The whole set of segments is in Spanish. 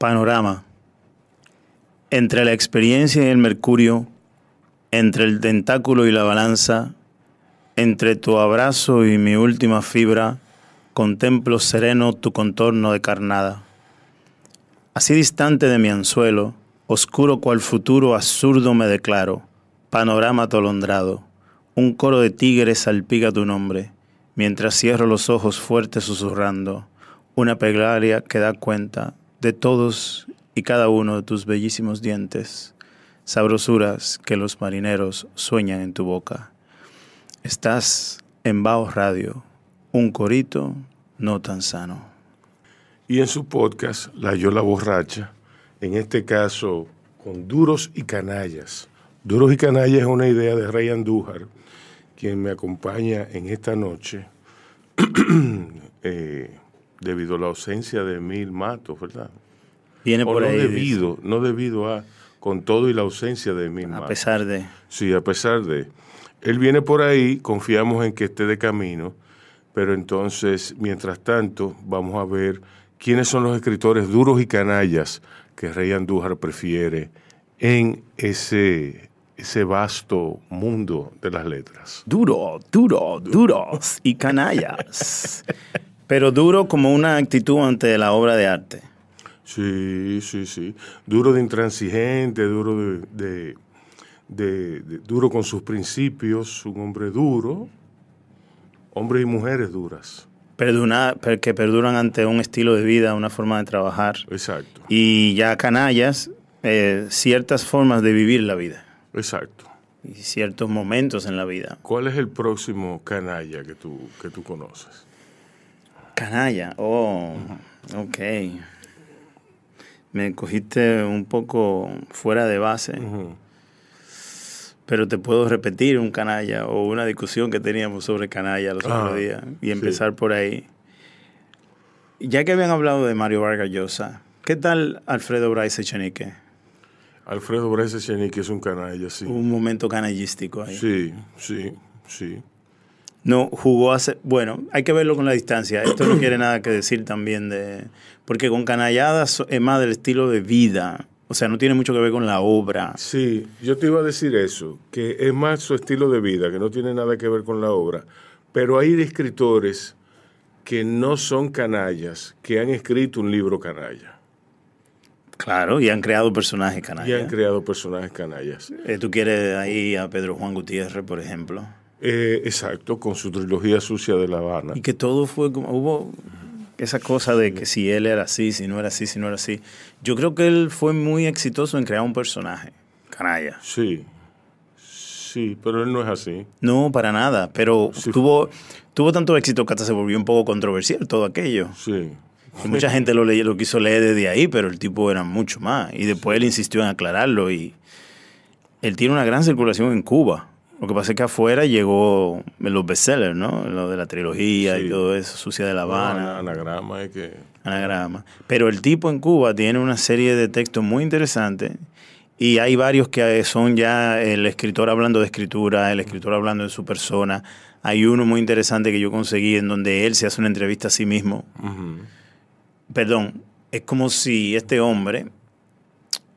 Panorama. Entre la experiencia y el mercurio, entre el tentáculo y la balanza, entre tu abrazo y mi última fibra, contemplo sereno tu contorno de carnada. Así distante de mi anzuelo, oscuro cual futuro absurdo me declaro, panorama atolondrado, un coro de tigres salpica tu nombre, mientras cierro los ojos fuertes susurrando, una plegaria que da cuenta de todos y cada uno de tus bellísimos dientes, sabrosuras que los marineros sueñan en tu boca. Estás en Baos Radio, un corito no tan sano. Y en su podcast, La Yola Borracha, en este caso con Duros y Canallas. Duros y Canallas es una idea de Ryan Andújar, quien me acompaña en esta noche. Eh, debido a la ausencia de mil matos, ¿verdad? Viene por ahí, Debido, no debido a, con todo y la ausencia de mil a matos. A pesar de. Sí, a pesar de. Él viene por ahí, confiamos en que esté de camino, pero entonces, mientras tanto, vamos a ver quiénes son los escritores duros y canallas que Rey Andújar prefiere en ese, ese vasto mundo de las letras. Duro, duro, duros y canallas. Pero duro como una actitud ante la obra de arte. Sí, sí, sí. Duro de intransigente, duro de, duro con sus principios, un hombre duro, hombres y mujeres duras. que perduran ante un estilo de vida, una forma de trabajar. Exacto. Y ya canallas, eh, ciertas formas de vivir la vida. Exacto. Y ciertos momentos en la vida. ¿Cuál es el próximo canalla que tú, que tú conoces? Canalla, oh, ok. Me cogiste un poco fuera de base. Pero te puedo repetir un canalla o una discusión que teníamos sobre canalla los otros ah, días y empezar por ahí. Ya que habían hablado de Mario Vargas Llosa, ¿qué tal Alfredo Bryce Echenique? Alfredo Bryce Echenique es un canalla, sí. Un momento canallístico ahí. Sí, sí, sí. No, jugó hace. Bueno, hay que verlo con la distancia. Esto no quiere nada que decir también de. Porque con canalladas es más del estilo de vida. O sea, no tiene mucho que ver con la obra. Sí, yo te iba a decir eso, que es más su estilo de vida, que no tiene nada que ver con la obra. Pero hay escritores que no son canallas, que han escrito un libro canalla. Claro, y han creado personajes canallas. Y han creado personajes canallas. Eh, ¿Tú quieres ahí a Pedro Juan Gutiérrez, por ejemplo? Eh, exacto, con su trilogía sucia de La Habana. Y que todo fue como, hubo esa cosa de que si él era así, si no era así, si no era así. Yo creo que él fue muy exitoso en crear un personaje, canalla. Sí, sí, pero él no es así. No, para nada, pero tuvo, tuvo tanto éxito que hasta se volvió un poco controversial todo aquello. Sí. mucha gente lo, leyó, lo quiso leer desde ahí, pero el tipo era mucho más. Y después él insistió en aclararlo y él tiene una gran circulación en Cuba. Lo que pasa es que afuera llegó los bestsellers, ¿no? Lo de la trilogía y todo eso, Sucia de La Habana. anagrama es que... Anagrama. Pero el tipo en Cuba tiene una serie de textos muy interesantes y hay varios que eh, son ya el escritor hablando de escritura, el escritor hablando de su persona. Hay uno muy interesante que yo conseguí en donde él se hace una entrevista a sí mismo. Perdón, es como si este hombre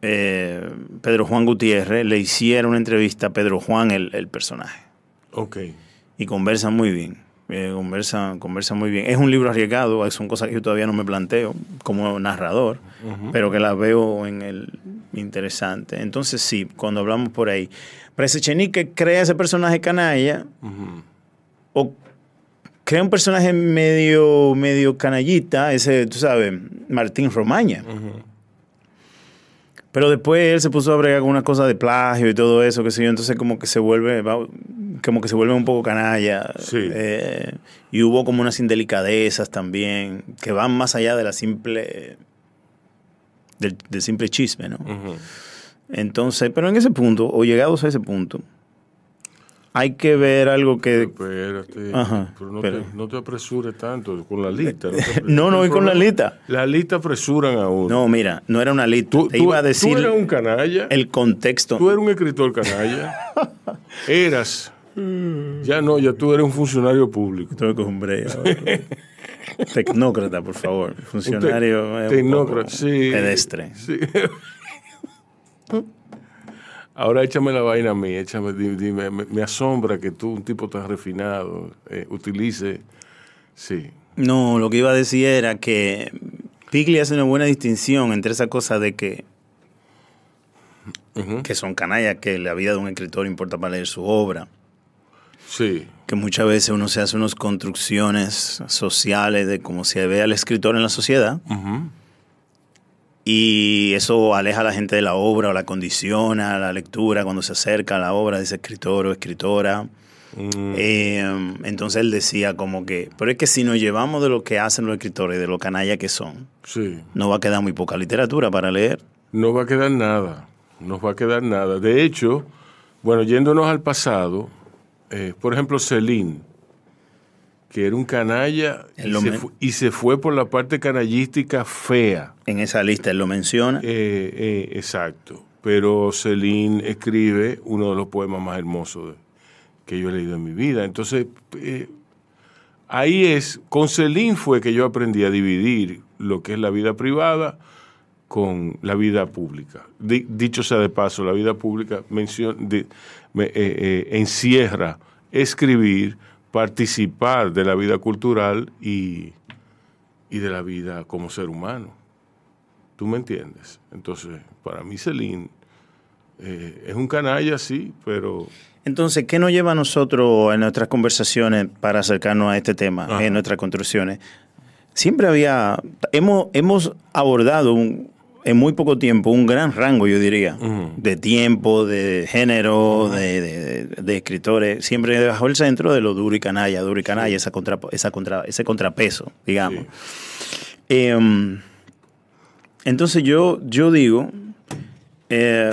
eh, Pedro Juan Gutiérrez, le hiciera una entrevista a Pedro Juan, el, personaje. Ok. Y conversa muy bien. Eh, conversa, conversa muy bien. Es un libro arriesgado, son cosas que yo todavía no me planteo como narrador, pero que las veo en el interesante. Entonces, sí, cuando hablamos por ahí, que crea ese personaje canalla, o crea un personaje medio, medio canallita, ese, tú sabes, Martín Romaña. Pero después él se puso a bregar con unas cosa de plagio y todo eso, qué sé yo. Entonces como que se vuelve, como que se vuelve un poco canalla. Sí. Eh, y hubo como unas indelicadezas también, que van más allá de la simple, del, simple chisme, ¿no? Entonces, pero en ese punto, o llegados a ese punto, hay que ver algo que... Pero no, Te, apresures tanto con la lista. No, no, y con la lista. La lista apresuran a uno. No, mira, no era una lista. Tú, te iba a decir... Tú eras un canalla. El contexto. Tú eras un escritor canalla. eras. Ya no, ya tú eres un funcionario público. Estoy con Tecnócrata, por favor. Funcionario. tecnócrata, sí. Pedestre. Sí. Ahora échame la vaina a mí, échame, dime, me, asombra que tú, un tipo tan refinado, eh, utilice. Sí. No, lo que iba a decir era que Pigli hace una buena distinción entre esa cosa de que. que son canallas, que la vida de un escritor importa para leer su obra. Sí. Que muchas veces uno se hace unas construcciones sociales de cómo se ve al escritor en la sociedad y eso aleja a la gente de la obra o la condiciona, a la lectura cuando se acerca a la obra de ese escritor o escritora. Mm. Em, entonces él decía como que, pero es que si nos llevamos de lo que hacen los escritores, de lo canalla que son, no va a quedar muy poca literatura para leer. No va a quedar nada, no va a quedar nada. De hecho, bueno, yéndonos al pasado, eh, por ejemplo, Celine, que era un canalla y se, fue, por la parte canallística fea. En esa lista él lo menciona. Eh, eh, exacto. Pero Celine escribe uno de los poemas más hermosos que yo he leído en mi vida. Entonces, eh, ahí es, con Celine fue que yo aprendí a dividir lo que es la vida privada con la vida pública. dicho sea de paso, la vida pública menciona, encierra escribir, participar de la vida cultural y, de la vida como ser humano. ¿Tú me entiendes? Entonces, para mí Celine eh, es un canalla, sí, pero... Entonces, ¿qué nos lleva a nosotros en nuestras conversaciones para acercarnos a este tema, en nuestras construcciones? Siempre había, hemos, hemos abordado un, en muy poco tiempo un gran rango, yo diría, de tiempo, de género, de, escritores, siempre debajo el centro de lo duro y canalla, duro y canalla, ese contrapeso, digamos. Em, entonces yo, yo digo, eh,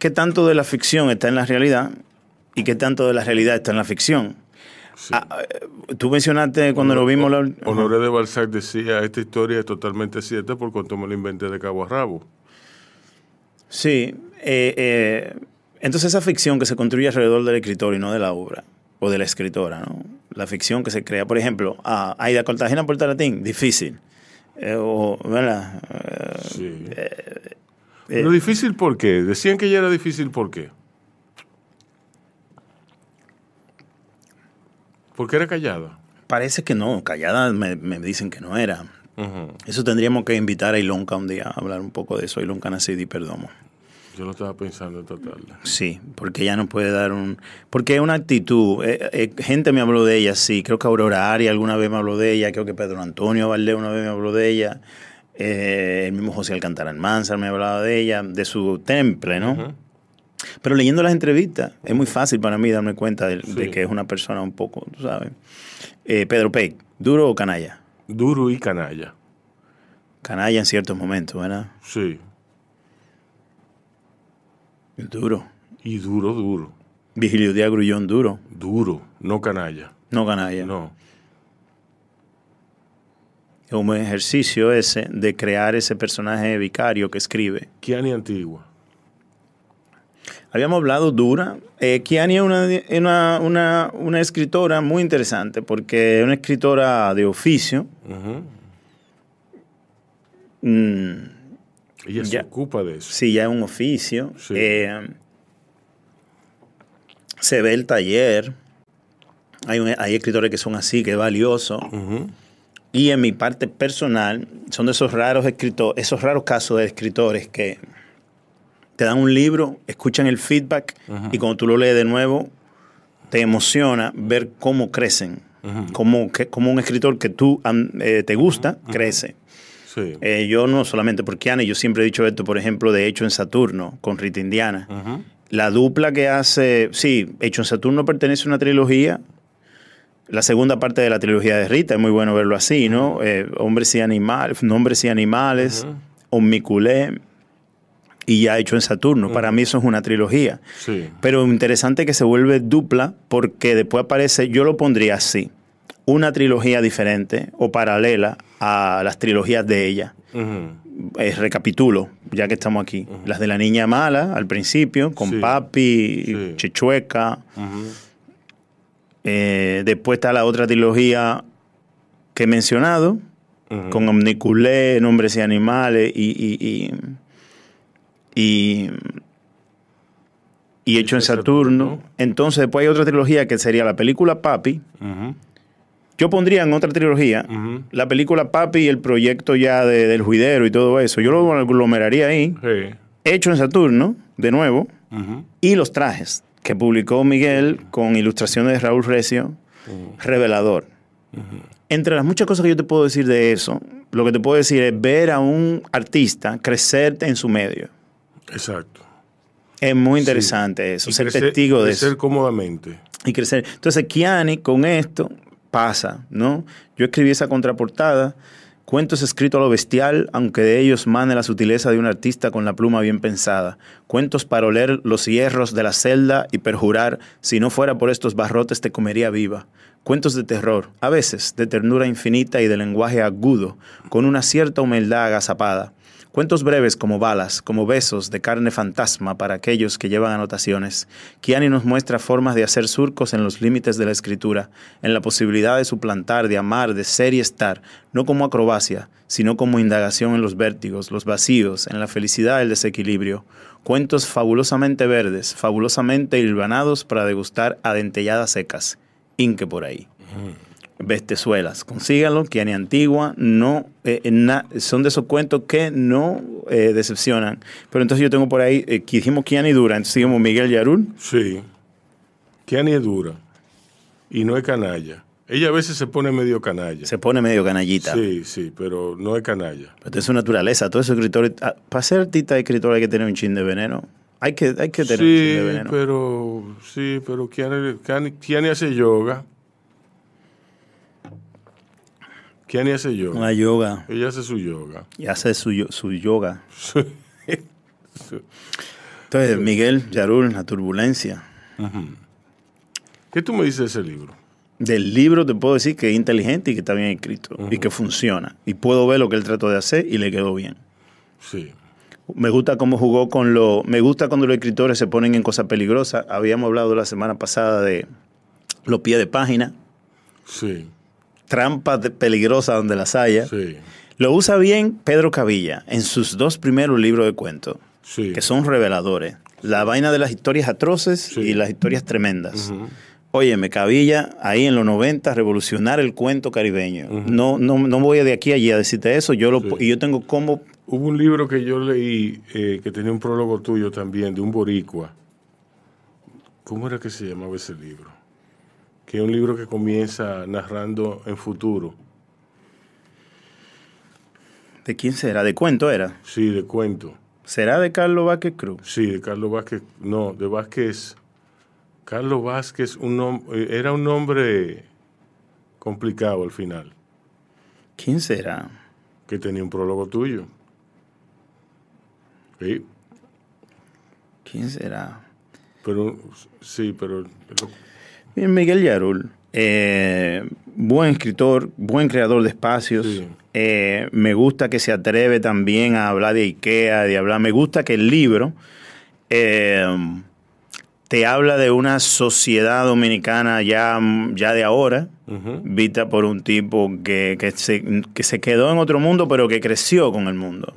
¿qué tanto de la ficción está en la realidad y qué tanto de la realidad está en la ficción? Ah, eh, tú mencionaste cuando lo vimos... Honoré de Balzac decía, esta historia es totalmente cierta por cuanto me lo inventé de cabo a rabo. Sí. Eh, eh, entonces esa ficción que se construye alrededor del escritor y no de la obra, o de la escritora, ¿no? La ficción que se crea, por ejemplo, a Aida Cartagena por Latín, difícil. Pero difícil, ¿por qué? Decían que ya era difícil, ¿por qué? ¿Por qué era callada? Parece que no, callada me, dicen que no era. Eso tendríamos que invitar a Ilonka un día a hablar un poco de eso. Ilonka Nacidi, Perdomo. Yo lo estaba pensando esta tarde. Sí, porque ella no puede dar un... Porque es una actitud. Eh, eh, gente me habló de ella, sí. Creo que Aurora Ari alguna vez me habló de ella. Creo que Pedro Antonio Valdés una vez me habló de ella. Eh, el mismo José Alcántara Almanzar me hablaba de ella, de su temple, ¿no? Pero leyendo las entrevistas, es muy fácil para mí darme cuenta de, que es una persona un poco, tú sabes. Eh, Pedro Peck, ¿duro o canalla? Duro y canalla. Canalla en ciertos momentos, ¿verdad? Sí. Duro. Y duro, duro. Vigilio Díaz Grullón, duro. Duro, no canalla. No canalla. No. Es un ejercicio ese de crear ese personaje vicario que escribe. Kiani Antigua. Habíamos hablado Dura. Eh, Kiani es una, escritora muy interesante porque es una escritora de oficio. Mm, ella se ocupa de eso. Sí, ya es un oficio. Eh, se ve el taller. Hay, escritores que son así, que es valioso. Y en mi parte personal, son de esos raros escritores, esos raros casos de escritores que, te dan un libro, escuchan el feedback y cuando tú lo lees de nuevo, te emociona ver cómo crecen, cómo, que, un escritor que tú eh, te gusta crece. Eh, yo no solamente por y yo siempre he dicho esto, por ejemplo, de Hecho en Saturno, con Rita Indiana. La dupla que hace, sí, Hecho en Saturno pertenece a una trilogía. La segunda parte de la trilogía de Rita, es muy bueno verlo así, ¿no? Eh, hombres y animales, nombres y animales, Omniculé y ya ha hecho en Saturno. Para mí eso es una trilogía. Pero interesante que se vuelve dupla porque después aparece, yo lo pondría así, una trilogía diferente o paralela a las trilogías de ella. Eh, recapitulo, ya que estamos aquí. Las de la niña mala al principio, con Papi, Chichueca. Eh, después está la otra trilogía que he mencionado, con Omniculé, Nombres y Animales y y, hecho en Saturno. Entonces después hay otra trilogía que sería la película Papi. Yo pondría en otra trilogía la película Papi y el proyecto ya del juidero y todo eso. Yo lo aglomeraría ahí. Hecho en Saturno, de nuevo. Y los trajes que publicó Miguel con ilustraciones de Raúl Recio. Revelador. Entre las muchas cosas que yo te puedo decir de eso, lo que te puedo decir es ver a un artista crecer en su medio. Exacto. Es muy interesante eso, ser testigo de eso. Crecer cómodamente. Y crecer. Entonces, Kiani, con esto, pasa, ¿no? Yo escribí esa contraportada. Cuentos escritos a lo bestial, aunque de ellos mane la sutileza de un artista con la pluma bien pensada. Cuentos para oler los hierros de la celda y perjurar, si no fuera por estos barrotes te comería viva. Cuentos de terror, a veces de ternura infinita y de lenguaje agudo, con una cierta humildad agazapada. Cuentos breves como balas, como besos de carne fantasma para aquellos que llevan anotaciones. Kiani nos muestra formas de hacer surcos en los límites de la escritura, en la posibilidad de suplantar, de amar, de ser y estar, no como acrobacia, sino como indagación en los vértigos, los vacíos, en la felicidad, del desequilibrio. Cuentos fabulosamente verdes, fabulosamente hilvanados para degustar a secas. Inque por ahí. Vestezuelas, Consíganlo, Kiani Antigua. No, eh, eh, son de esos cuentos que no eh, decepcionan. Pero entonces yo tengo por ahí, dijimos Kiani Dura, entonces dijimos Miguel Yarul. Sí, Kiani es dura y no es canalla. Ella a veces se pone medio canalla. Se pone medio canallita. Sí, sí, pero no es canalla. Pero es su naturaleza. todo es escritor ah, Para ser artista y escritor hay que tener un chin de veneno. Hay que, hay que tener un chin de veneno. Pero, sí, pero Kiani hace yoga. ¿Quién hace yoga. Una yoga. Ella hace su yoga. Y hace su, su yoga. Entonces, Miguel Yarul, La Turbulencia. ¿Qué tú me dices de ese libro? Del libro te puedo decir que es inteligente y que está bien escrito y que funciona. Y puedo ver lo que él trató de hacer y le quedó bien. Sí. Me gusta cómo jugó con lo. Me gusta cuando los escritores se ponen en cosas peligrosas. Habíamos hablado la semana pasada de los pies de página. Sí trampas peligrosa donde las haya. Lo usa bien Pedro Cavilla en sus dos primeros libros de cuentos, que son reveladores. La vaina de las historias atroces y las historias tremendas. Óyeme, Cavilla, ahí en los 90, revolucionar el cuento caribeño. no, no, voy de aquí a allí a decirte eso. Yo lo, Y yo tengo como... Hubo un libro que yo leí eh, que tenía un prólogo tuyo también, de un boricua. ¿Cómo era que se llamaba ese libro? que es un libro que comienza narrando en futuro. ¿De quién será? ¿De cuento era? Sí, de cuento. ¿Será de Carlos Vázquez Cruz? Sí, de Carlos Vázquez, no, de Vázquez. Carlos Vázquez eh, era un nombre complicado al final. ¿Quién será? Que tenía un prólogo tuyo. Sí. ¿Quién será? Pero sí, pero eh, Miguel Yarul, eh, buen escritor, buen creador de espacios. Eh, me gusta que se atreve también a hablar de IKEA, de hablar. Me gusta que el libro te habla de una sociedad dominicana ya, ya de ahora, vista por un tipo que, se, quedó en otro mundo, pero que creció con el mundo.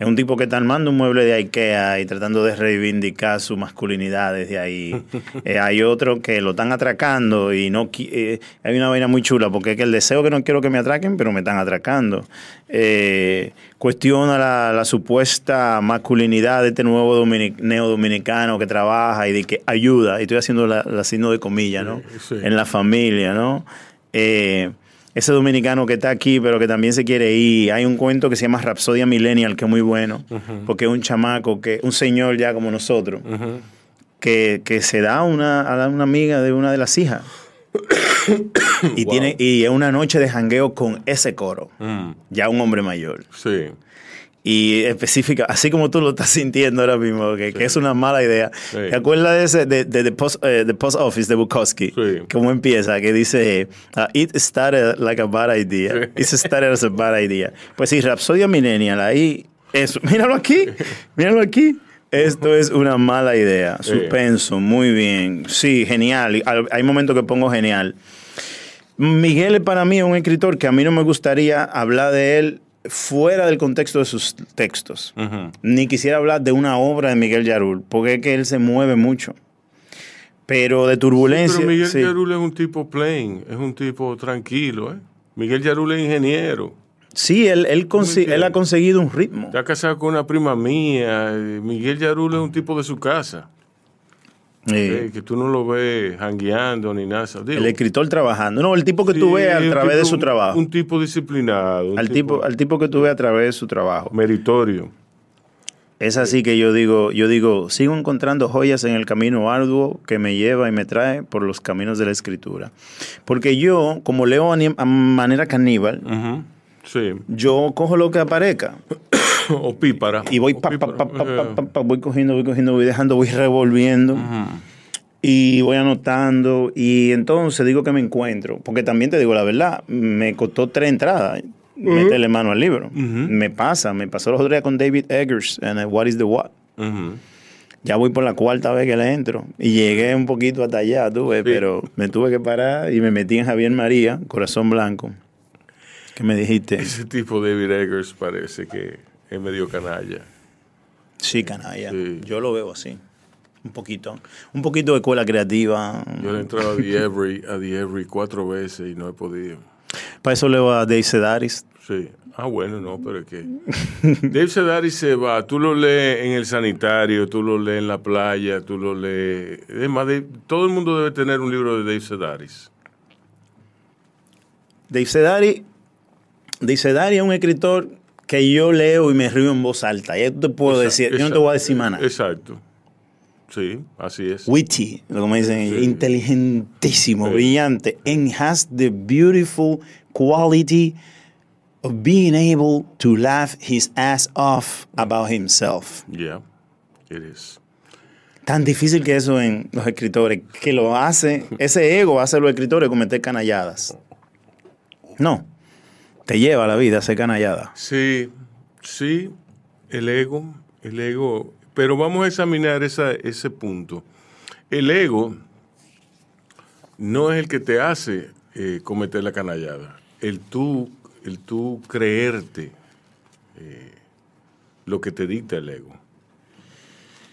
Es un tipo que está armando un mueble de Ikea y tratando de reivindicar su masculinidad desde ahí. Eh, hay otro que lo están atracando y no eh, hay una vaina muy chula, porque es que el deseo que no quiero que me atraquen, pero me están atracando. Eh, cuestiona la, supuesta masculinidad de este nuevo neo neodominicano que trabaja y de que ayuda, y estoy haciendo la, signo de comillas, ¿no? En la familia, ¿no? Eh, ese dominicano que está aquí, pero que también se quiere ir. Hay un cuento que se llama Rapsodia Millennial, que es muy bueno, porque es un chamaco, que un señor ya como nosotros, que, se da una, a una amiga de una de las hijas. y, tiene, y es una noche de jangueo con ese coro, mm. ya un hombre mayor. Sí y específica, así como tú lo estás sintiendo ahora mismo, que, es una mala idea. ¿Te acuerdas de ese, de, de, post, the eh, post Office de Bukowski? Sí. ¿Cómo empieza? Que dice, uh, it started like a bad idea. It started as a bad idea. Pues sí, Rapsodia Millennial, ahí eso. míralo aquí, míralo aquí. Esto es una mala idea. Suspenso, muy bien. Sí, genial. Hay momentos que pongo genial. Miguel es para mí un escritor que a mí no me gustaría hablar de él fuera del contexto de sus textos. Ni quisiera hablar de una obra de Miguel Yarul, porque es que él se mueve mucho. Pero de turbulencia. Sí, pero Miguel Yarul es un tipo plain, es un tipo tranquilo. ¿eh? Miguel Yarul es ingeniero. Sí, él, él, él, ha conseguido un ritmo. Está casado con una prima mía. Eh, Miguel Yarul es un tipo de su casa. Eh, que tú no lo ves jangueando ni nada. el escritor trabajando. No, el tipo que tú ves a través de su trabajo. Un, tipo disciplinado. al, tipo, al tipo que tú ves a través de su trabajo. Meritorio. Es así que yo digo, yo digo, sigo encontrando joyas en el camino arduo que me lleva y me trae por los caminos de la escritura. Porque yo, como leo a manera caníbal, yo cojo lo que aparezca. o pípara. Y voy, pa, eh. voy cogiendo, voy cogiendo, voy dejando, voy revolviendo. Y voy anotando. Y entonces digo que me encuentro. Porque también te digo la verdad, me costó tres entradas. Meterle mano al libro. Me pasa, me pasó los otros días con David Eggers en What is the What. Ya voy por la cuarta vez que le entro. Y llegué un poquito hasta allá, tuve, pero me tuve que parar y me metí en Javier María, Corazón Blanco. que me dijiste? Ese tipo de David Eggers parece que es medio canalla. Sí, canalla. Yo lo veo así. Un poquito. Un poquito de escuela creativa. Yo le he entrado a The Every, cuatro veces y no he podido. Para eso leo a Dave Sedaris. Sí. Ah, bueno, no, pero es que. Dave Sedaris se va. Tú lo lees en el sanitario, tú lo lees en la playa, tú lo lees. Es más, todo el mundo debe tener un libro de Dave Sedaris. Dave Sedaris. Dave Sedaris es un escritor que yo leo y me río en voz alta. Ya te puedo decir, yo no te voy a decir nada. Exacto. Sí, así es. Witty, lo que dicen, inteligentísimo, brillante, and has the beautiful quality of being able to laugh his ass off about himself. Yeah, it is. Tan difícil que eso en los escritores, que lo hace, ese ego hace a los escritores cometer canalladas. No. Te lleva la vida ese canallada. Sí, sí, el ego, el ego. Pero vamos a examinar esa, ese punto. El ego no es el que te hace eh, cometer la canallada. El tú, el tú creerte eh, lo que te dicta el ego.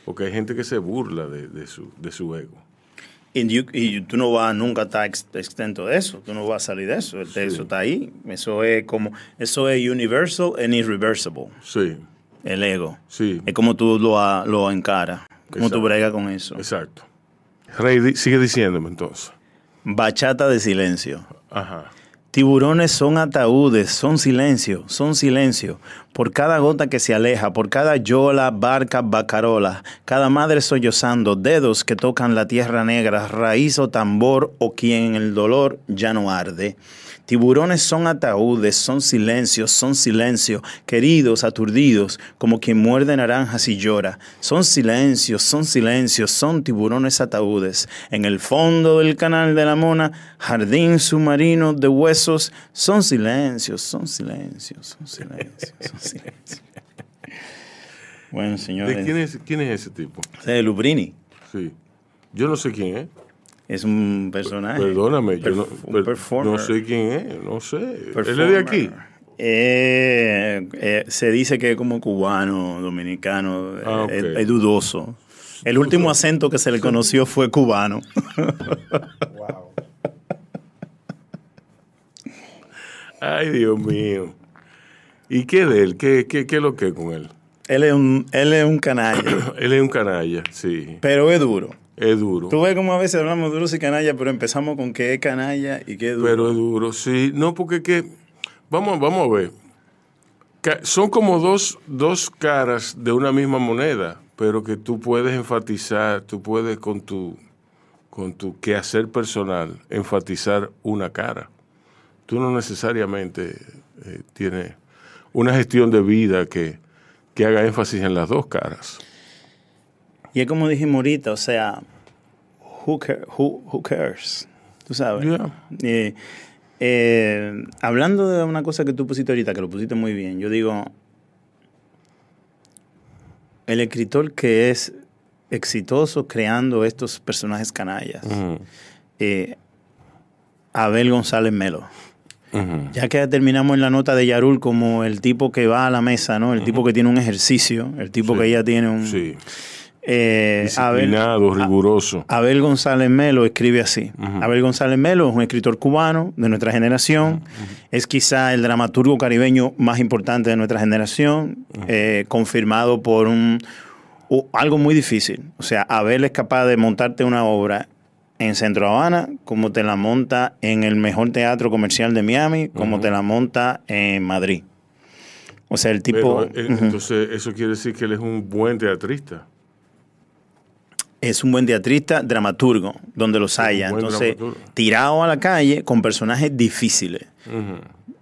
Porque hay gente que se burla de, su, de su ego. Y, tú no vas nunca estar ex, extento de eso, tú no vas a salir de eso, El eso está ahí, eso es como, eso es universal and irreversible. Sí. El ego. Sí. Es como tú lo, lo encaras, como tú bregas con eso. Exacto. Rey, sigue diciéndome entonces. Bachata de silencio. Ajá. Tiburones son ataúdes, son silencio, son silencio. Por cada gota que se aleja, por cada yola, barca, bacarola, cada madre sollozando, dedos que tocan la tierra negra, raíz o tambor o quien el dolor ya no arde. Tiburones son ataúdes, son silencios, son silencios, queridos, aturdidos, como quien muerde naranjas y llora. Son silencios, son silencios, son tiburones ataúdes. En el fondo del canal de la mona, jardín submarino de huesos, son silencios, son silencios, son silencios, son silencios. bueno, señores. ¿De quién, es, quién es ese tipo? De Lubrini. Sí. Yo no sé quién es. Es un personaje. Perdóname, yo no, pues, no, sé quién es, no sé. Él es de aquí. Eh, eh, se dice que es como cubano, dominicano, ah, eh, es, dudoso. El último acento que se le conoció fue cubano. wow. Ay, Dios mío. ¿Y qué de él? ¿Qué, qué es lo que es con él? Él es un, él es un canalla. él es un canalla, sí. Pero es duro. Es duro. Tú ves como a veces hablamos duros y canalla, pero empezamos con que es canalla y que es duro. Pero es duro, sí. No, porque que. Vamos, vamos a ver. Son como dos, caras de una misma moneda, pero que tú puedes enfatizar, tú puedes con tu, con tu quehacer personal enfatizar una cara. Tú no necesariamente eh, tienes una gestión de vida que, que haga énfasis en las dos caras. Y es como dije morita o sea, who, cares? Tú sabes. Eh, hablando de una cosa que tú pusiste ahorita, que lo pusiste muy bien, yo digo, el escritor que es exitoso creando estos personajes canallas, eh, Abel González Melo. Ya que terminamos en la nota de Yarul como el tipo que va a la mesa, ¿no? El tipo que tiene un ejercicio, el tipo que ella tiene un... Sí. Eh, Abel, riguroso. Abel González Melo escribe así. Abel González Melo es un escritor cubano de nuestra generación. Es quizá el dramaturgo caribeño más importante de nuestra generación, eh, confirmado por un, algo muy difícil. O sea, Abel es capaz de montarte una obra en Centro Habana, como te la monta en el mejor teatro comercial de Miami, como te la monta en Madrid. O sea, el tipo... Eh, entonces, eso quiere decir que él es un buen teatrista es un buen teatrista, dramaturgo, donde los haya. Entonces, tirado a la calle con personajes difíciles.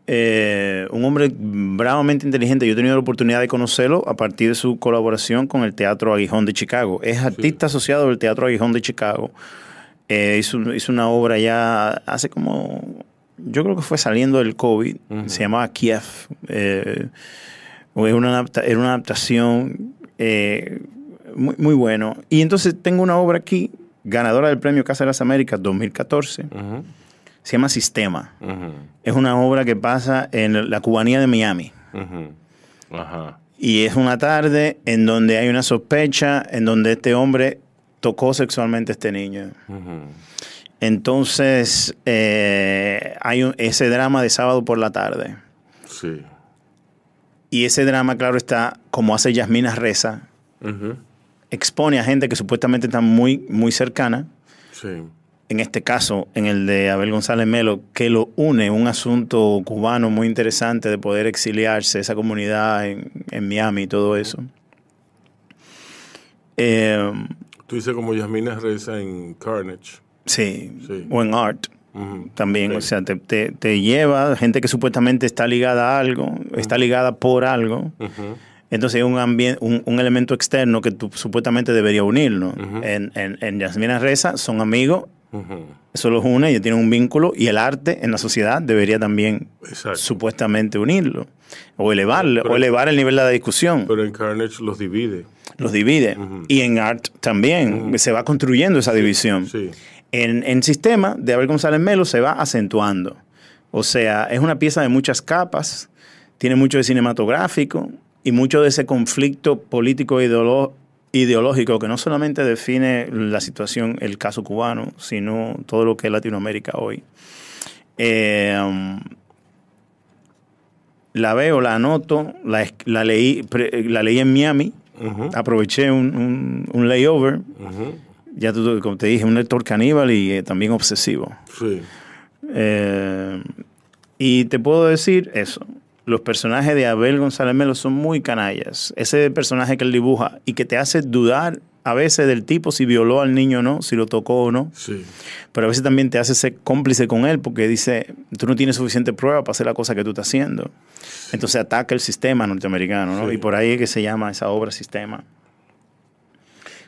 Eh, un hombre bravamente inteligente. Yo he tenido la oportunidad de conocerlo a partir de su colaboración con el Teatro Aguijón de Chicago. Es artista asociado del Teatro Aguijón de Chicago. Eh, hizo, una obra ya hace como, yo creo que fue saliendo del COVID, se llamaba Kiev. Eh, era, una, adaptación eh, muy, bueno. Y entonces tengo una obra aquí, ganadora del premio Casa de las Américas 2014. Se llama Sistema. Es una obra que pasa en la cubanía de Miami. Ajá. Y es una tarde en donde hay una sospecha, en donde este hombre tocó sexualmente a este niño. Entonces, eh, hay ese drama de sábado por la tarde. Sí. Y ese drama, claro está, como hace Yasmina Reza, Ajá expone a gente que supuestamente está muy, muy cercana. Sí. En este caso, en el de Abel González Melo, que lo une un asunto cubano muy interesante de poder exiliarse, esa comunidad en, Miami y todo eso. Eh, Tú dices como Yasmina Reza en Carnage. Sí, o en Art. También, o sea, te, te, lleva gente que supuestamente está ligada a algo, está ligada por algo. Entonces hay un, un, un, elemento externo que tú, supuestamente debería unirlo. en, en, en, Yasmina Reza son amigos, eso los une, y tienen un vínculo y el arte en la sociedad debería también supuestamente unirlo o elevarlo, o elevar el nivel de la discusión. Pero en Carnage los divide. Los divide. Y en Art también se va construyendo esa división. En, en Sistema de Abel González Melo se va acentuando. O sea, es una pieza de muchas capas, tiene mucho de cinematográfico, y mucho de ese conflicto político e ideológico que no solamente define la situación, el caso cubano, sino todo lo que es Latinoamérica hoy. Eh, la veo, la anoto, la, leí, la leí en Miami, aproveché un, layover, ya tú, como te dije, un lector caníbal y eh, también obsesivo. Eh, y te puedo decir eso, los personajes de Abel González Melo son muy canallas. Ese personaje que él dibuja y que te hace dudar a veces del tipo si violó al niño o no, si lo tocó o no. Pero a veces también te hace ser cómplice con él porque dice, tú no tienes suficiente prueba para hacer la cosa que tú estás haciendo. Entonces ataca el sistema norteamericano, ¿no? Y por ahí es que se llama esa obra sistema.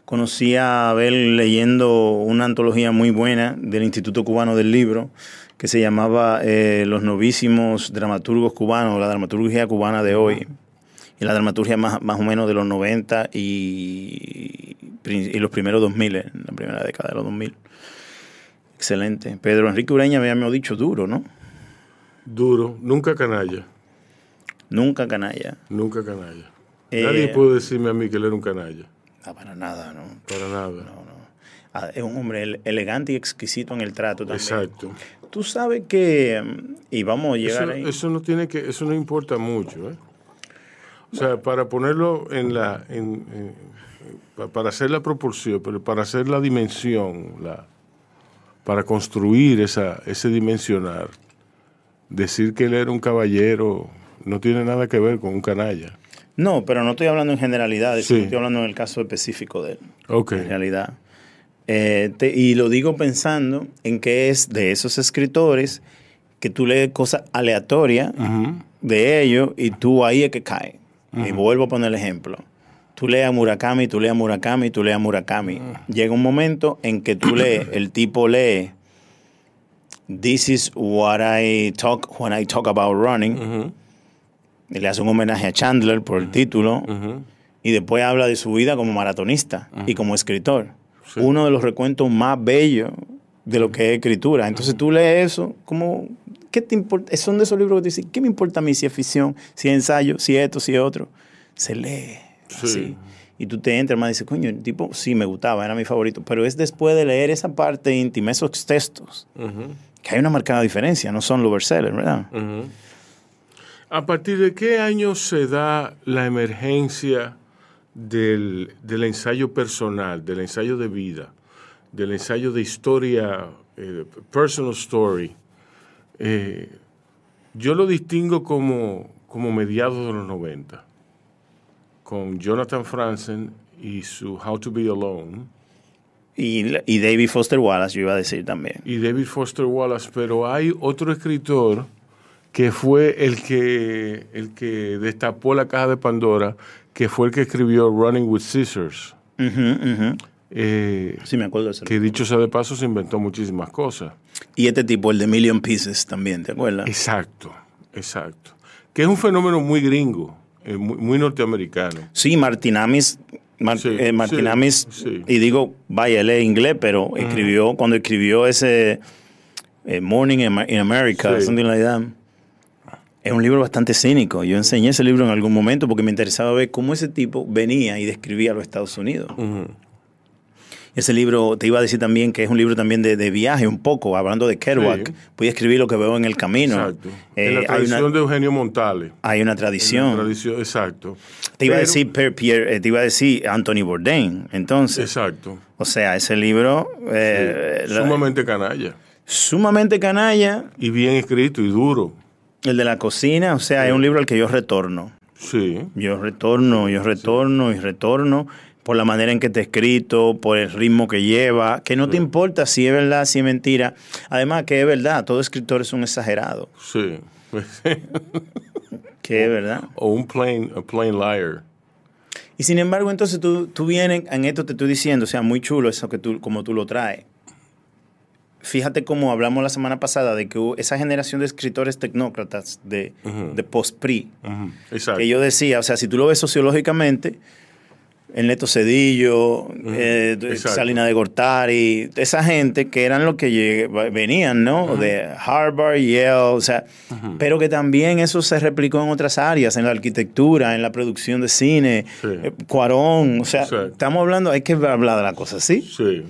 Conocí a Abel leyendo una antología muy buena del Instituto Cubano del Libro que se llamaba eh, Los novísimos dramaturgos cubanos, la dramaturgia cubana de hoy. Y la dramaturgia más, más o menos de los 90 y, los primeros 2000, eh, la primera década de los 2000. Excelente. Pedro Enrique Ureña me ha dicho duro, ¿no? Duro, nunca canalla. Nunca canalla. Nunca canalla. Eh, Nadie puede decirme a mí que él era un canalla para nada, ¿no? Para nada. Ah, es un hombre elegante y exquisito en el trato también. Exacto. Tú sabes que, mm, y vamos a llegar eso, no, tiene que, eso no importa mucho, ¿eh? O sea, para ponerlo en la... para hacer la proporción, pero para hacer la dimensión, la, para construir esa, ese dimensionar, decir que él era un caballero no tiene nada que ver con un canalla. No, pero no estoy hablando en generalidades, estoy hablando en el caso específico de él. Ok. En realidad. Eh, y lo digo pensando en que es de esos escritores que tú lees cosas aleatorias de ellos y tú ahí es que cae. Y vuelvo a poner el ejemplo. Tú lees a Murakami, tú lees a Murakami, tú lees a Murakami. Ah. Llega un momento en que tú lees, el tipo lee, This is what I talk when I talk about running le hace un homenaje a Chandler por el título y después habla de su vida como maratonista y como escritor. Uno de los recuentos más bellos de lo que es escritura. Entonces tú lees eso como, ¿qué te importa? Son de esos libros que te dicen, ¿qué me importa a mí si es ficción, si es ensayo, si es esto, si es otro? Se lee Y tú te entras, más dices, coño, el tipo sí me gustaba, era mi favorito. Pero es después de leer esa parte íntima, esos textos, que hay una marcada diferencia, no son los bestsellers, ¿verdad? ¿A partir de qué año se da la emergencia del, ensayo personal, del ensayo de vida, del ensayo de historia, eh, personal story? Eh, yo lo distingo como, como mediados de los 90, con Jonathan Franzen y su How to Be Alone. Y, y David Foster Wallace, yo iba a decir también. Y David Foster Wallace, pero hay otro escritor que fue el que, el que destapó la caja de Pandora, que fue el que escribió Running with Scissors. Eh, sí, me acuerdo de eso. Que dicho sea de paso, se inventó muchísimas cosas. Y este tipo, el de Million Pieces también, ¿te acuerdas? Exacto, exacto. Que es un fenómeno muy gringo, eh, muy, norteamericano. Sí, Martin Amis, eh, Martin y digo, vaya, él es inglés, pero escribió, cuando escribió ese Morning in America, something like that es un libro bastante cínico. Yo enseñé ese libro en algún momento porque me interesaba ver cómo ese tipo venía y describía a los Estados Unidos. Ese libro, te iba a decir también que es un libro también de, viaje, un poco, hablando de Kerouac. a escribir lo que veo en el camino. Exacto. Eh, en la tradición de Eugenio Montale. Hay una tradición. exacto. Eh, te iba a decir Anthony Bourdain, entonces. Exacto. O sea, ese libro... Eh, Sumamente canalla. Sumamente canalla. Y bien escrito y duro. El de la cocina, o sea, es un libro al que yo retorno. Sí. Yo retorno, yo retorno y retorno por la manera en que te he escrito, por el ritmo que lleva, que no te importa si es verdad, si es mentira. Además, que es verdad, todo escritor es un exagerado. Sí. que es verdad. O un plain, plain liar. Y sin embargo, entonces tú, vienes, en esto te estoy diciendo, o sea, muy chulo eso que tú, como tú lo traes fíjate cómo hablamos la semana pasada de que esa generación de escritores tecnócratas de, post-PRI, que yo decía, o sea, si tú lo ves sociológicamente, el Neto Cedillo, eh, Salina de Gortari, esa gente que eran los que venían, ¿no? De Harvard, Yale, o sea, pero que también eso se replicó en otras áreas, en la arquitectura, en la producción de cine, eh, Cuarón, o sea, estamos hablando, hay que hablar de la cosa, ¿sí? Sí.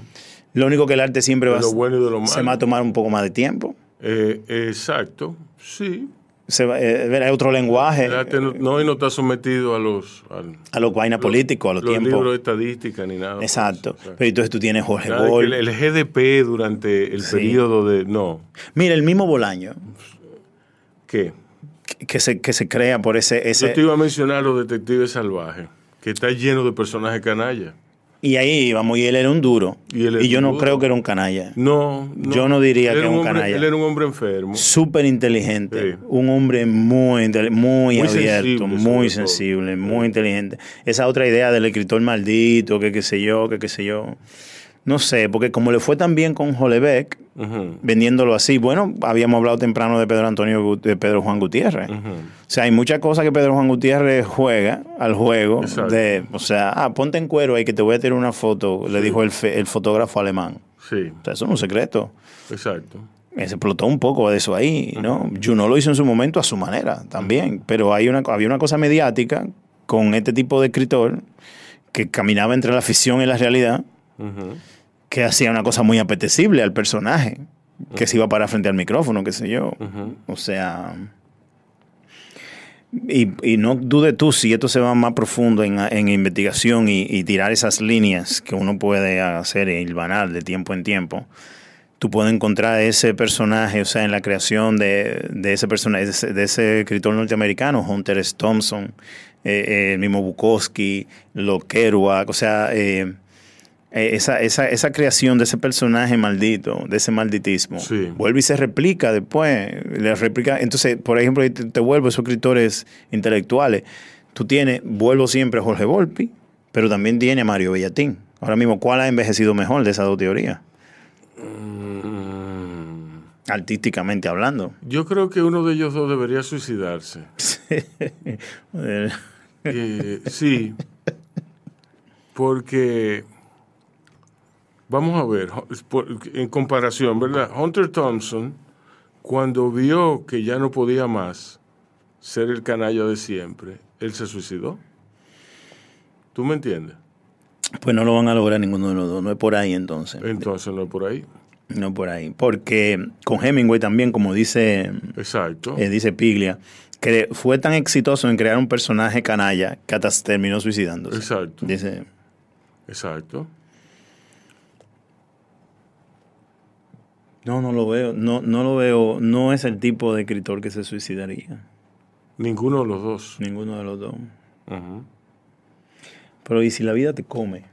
Lo único que el arte siempre va, lo se va a tomar un poco más de tiempo. Eh, exacto, sí. Se hay eh, otro lenguaje. El arte no, está sometido a los... a los vainas políticos, a los, los libros de estadística ni nada. Pues. Exacto. Pero entonces tú tienes Jorge El, GDP durante el periodo de... No. Mira, el mismo Bolaño. ¿Qué? Que se, que se crea por ese, ese... Yo te iba a mencionar los detectives salvajes, que está lleno de personajes canallas. Y ahí íbamos, y él era un duro. Y, yo no creo que era un canalla. No, yo no diría que era un, canalla. Él era un hombre enfermo. Súper inteligente. Un hombre muy, muy, muy abierto, muy sensible, muy inteligente. Esa otra idea del escritor maldito, que qué sé yo, que qué sé yo. No sé, porque como le fue tan bien con Jolebeck, vendiéndolo así, bueno, habíamos hablado temprano de Pedro Antonio de Pedro Juan Gutiérrez. O sea, hay muchas cosas que Pedro Juan Gutiérrez juega al juego. De, o sea, ah, ponte en cuero ahí que te voy a tirar una foto, le dijo el, fotógrafo alemán. Sí. O sea, eso es un secreto. Exacto se explotó un poco de eso ahí, ¿no? Juno lo hizo en su momento a su manera también, pero hay una, había una cosa mediática con este tipo de escritor que caminaba entre la ficción y la realidad que hacía una cosa muy apetecible al personaje, que se iba para frente al micrófono, qué sé yo. O sea... Y, no dude tú si esto se va más profundo en, investigación y, tirar esas líneas que uno puede hacer el banal de tiempo en tiempo. Tú puedes encontrar ese personaje, o sea, en la creación de, ese personaje, de ese, escritor norteamericano, Hunter S. Thompson, eh, eh el mismo Bukowski, Lo o sea, eh, eh, esa, creación de ese personaje maldito, de ese malditismo, vuelve y se replica después. Le replica, entonces, por ejemplo, te, vuelvo vuelvo esos escritores intelectuales. Tú tienes, vuelvo siempre a Jorge Volpi, pero también tiene a Mario Bellatín. Ahora mismo, ¿cuál ha envejecido mejor de esas dos teorías? Mm. Artísticamente hablando. Yo creo que uno de ellos dos debería suicidarse. Eh, sí. Porque Vamos a ver, en comparación, ¿verdad? Hunter Thompson, cuando vio que ya no podía más ser el canalla de siempre, él se suicidó. ¿Tú me entiendes? Pues no lo van a lograr ninguno de los dos, no es por ahí entonces. Entonces no es por ahí. No por ahí, porque con Hemingway también, como dice, Exacto. Eh, dice Piglia, que fue tan exitoso en crear un personaje canalla que hasta terminó suicidándose. Exacto. Dice. Exacto. No, no lo veo, no, no lo veo, no es el tipo de escritor que se suicidaría. Ninguno de los dos. Ninguno de los dos. Pero ¿y si la vida te come?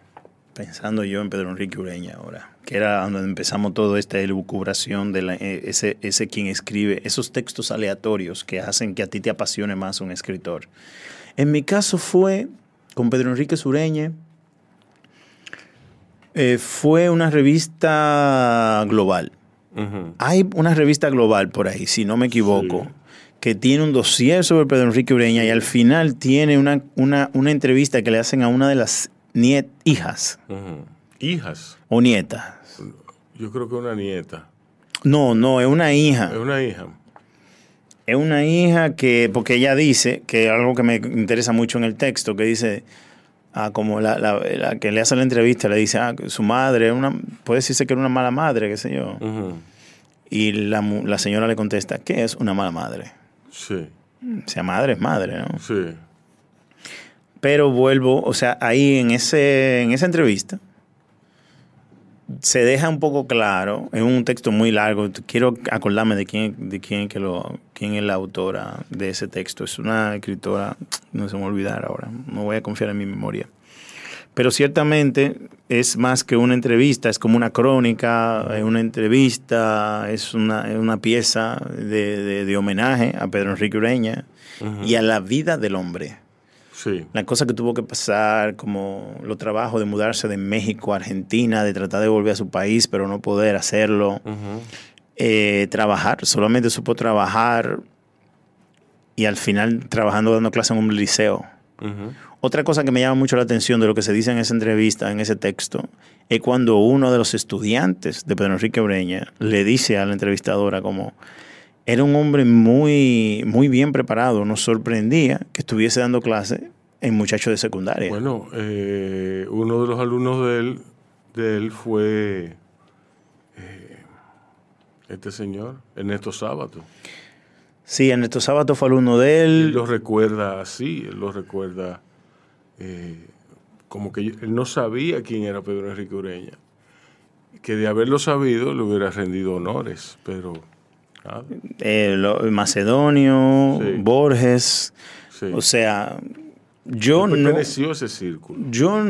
Pensando yo en Pedro Enrique Ureña ahora, que era donde empezamos toda esta elucubración de e, ese, quien escribe, esos textos aleatorios que hacen que a ti te apasione más un escritor. En mi caso fue con Pedro Enrique Ureña, eh, fue una revista global. Hay una revista global por ahí, si no me equivoco, que tiene un dossier sobre Pedro Enrique Ureña y al final tiene una, una, entrevista que le hacen a una de las niet hijas. ¿Hijas? ¿O nietas? Yo creo que una nieta. No, no, es una hija. Es una hija. Es una hija que, porque ella dice, que algo que me interesa mucho en el texto, que dice, Ah, como la, que le hace la entrevista, le dice, ah, su madre, una, puede decirse que era una mala madre, qué sé yo. Y la, señora le contesta, ¿qué es una mala madre? Sí. O mm, sea, madre es madre, ¿no? Sí. Pero vuelvo, o sea, ahí en, ese, en esa entrevista, se deja un poco claro, es un texto muy largo, quiero acordarme de quién, de quién, que lo, quién es la autora de ese texto. Es una escritora, no se me va olvidar ahora, no voy a confiar en mi memoria. Pero ciertamente es más que una entrevista, es como una crónica, es una entrevista, es una, pieza de, homenaje a Pedro Enrique Ureña y a la vida del hombre. La cosa que tuvo que pasar, como lo trabajo de mudarse de México a Argentina, de tratar de volver a su país, pero no poder hacerlo. Eh, trabajar, solamente supo trabajar y al final trabajando dando clase en un liceo. Otra cosa que me llama mucho la atención de lo que se dice en esa entrevista, en ese texto, es cuando uno de los estudiantes de Pedro Enrique Breña le dice a la entrevistadora como, era un hombre muy, muy bien preparado. Nos sorprendía que estuviese dando clase en muchachos de secundaria. Bueno, eh, uno de los alumnos de él, fue eh, este señor, Ernesto Sábato. Sí, Ernesto Sábato fue alumno de él. lo recuerda así, lo recuerda eh, como que él no sabía quién era Pedro Enrique Ureña. Que de haberlo sabido le hubiera rendido honores, pero eh, Macedonio, Borges. O sea, yo no. ese círculo. Yo,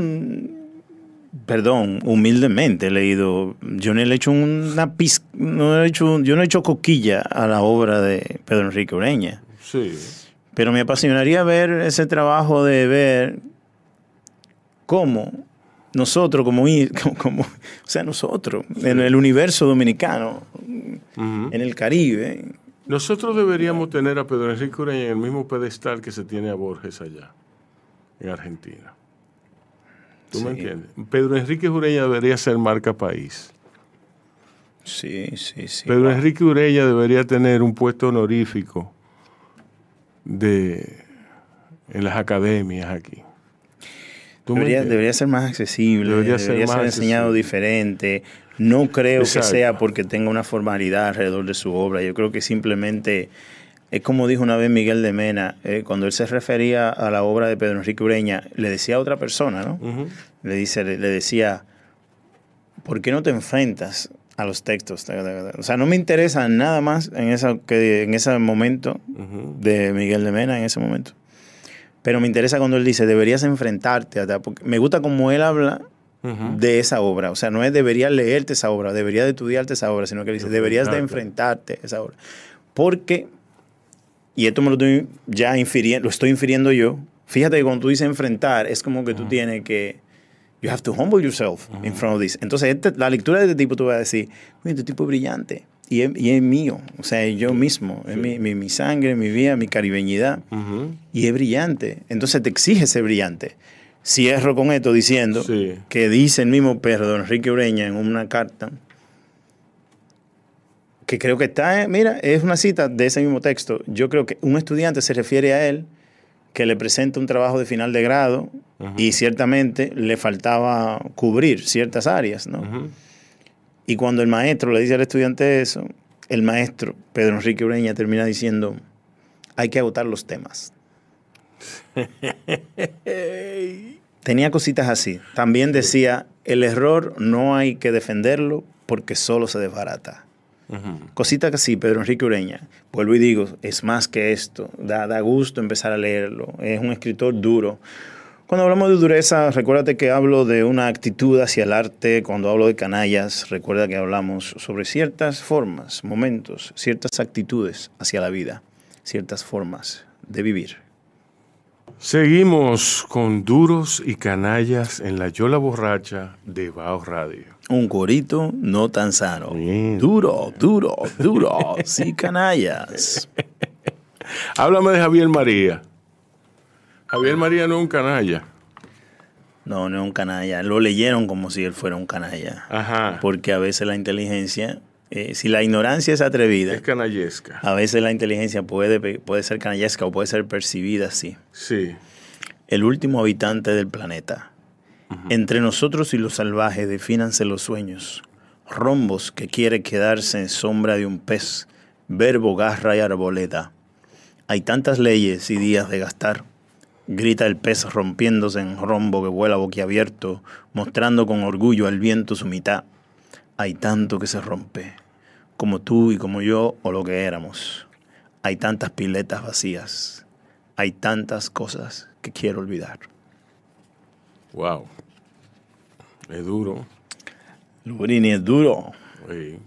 perdón, humildemente he leído. Yo no he hecho una no he hecho, yo no he hecho coquilla a la obra de Pedro Enrique Ureña. Pero me apasionaría ver ese trabajo de ver cómo nosotros como, como, o sea, nosotros, en el universo dominicano, en el Caribe. Nosotros deberíamos tener a Pedro Enrique Ureña en el mismo pedestal que se tiene a Borges allá, en Argentina. ¿Tú me entiendes? Pedro Enrique Ureña debería ser marca país. Sí, sí, sí. Pedro Enrique Ureña debería tener un puesto honorífico de, en las academias aquí. Debería, ser más accesible, debería, ser, enseñado diferente. No creo que sea porque tenga una formalidad alrededor de su obra. Yo creo que simplemente es como dijo una vez Miguel de Mena, eh, cuando él se refería a la obra de Pedro Enrique Ureña, le decía a otra persona, ¿no? le, dice, le, decía, ¿por qué no te enfrentas a los textos? O sea, no me interesa nada más en, en ese momento de Miguel de Mena, en ese momento. Pero me interesa cuando él dice, deberías enfrentarte porque me gusta cómo él habla de esa obra. O sea, no es deberías leerte esa obra, deberías estudiarte esa obra, sino que él dice, deberías de enfrentarte esa obra. Porque, y esto me lo estoy ya infiriendo, lo estoy infiriendo yo, fíjate que cuando tú dices enfrentar, es como que tú tienes que you have to humble yourself in front of this. Entonces, este, la lectura de este tipo tú vas a decir, oye, este tipo es brillante y es, mío, o sea, es yo mismo, es mi, sangre, mi vida, mi caribeñidad, y es brillante. Entonces te exige ser brillante. Cierro con esto diciendo que dice el mismo perro Enrique Ureña en una carta, que creo que está, eh, mira, es una cita de ese mismo texto. Yo creo que un estudiante se refiere a él que le presenta un trabajo de final de grado y ciertamente le faltaba cubrir ciertas áreas, ¿no? Y cuando el maestro le dice al estudiante eso, el maestro, Pedro Enrique Ureña, termina diciendo, hay que agotar los temas. Tenía cositas así. También decía, el error no hay que defenderlo porque solo se desbarata. Cositas así, Pedro Enrique Ureña. Vuelvo y digo, es más que esto. da gusto empezar a leerlo. Es un escritor duro. Cuando hablamos de dureza, recuérdate que hablo de una actitud hacia el arte. Cuando hablo de canallas, recuerda que hablamos sobre ciertas formas, momentos, ciertas actitudes hacia la vida, ciertas formas de vivir. Seguimos con duros y canallas en la Yola Borracha de Bao Radio. Un corito no tan sano. Duro, duro, duro. sí, canallas. Háblame de Javier María. Javier no es un canalla. No, no es un canalla. Lo leyeron como si él fuera un canalla. Ajá. Porque a veces la inteligencia, eh, si la ignorancia es atrevida. Es canallesca. A veces la inteligencia puede, puede ser canallesca o puede ser percibida así. Sí. El último habitante del planeta. Entre nosotros y los salvajes definanse los sueños. Rombos que quiere quedarse en sombra de un pez. Verbo, garra y arboleda. Hay tantas leyes y días de gastar grita el pez rompiéndose en rombo que vuela boquiabierto, mostrando con orgullo al viento su mitad. Hay tanto que se rompe, como tú y como yo o lo que éramos. Hay tantas piletas vacías, hay tantas cosas que quiero olvidar. Wow, es duro. Lubrini es duro. Sí.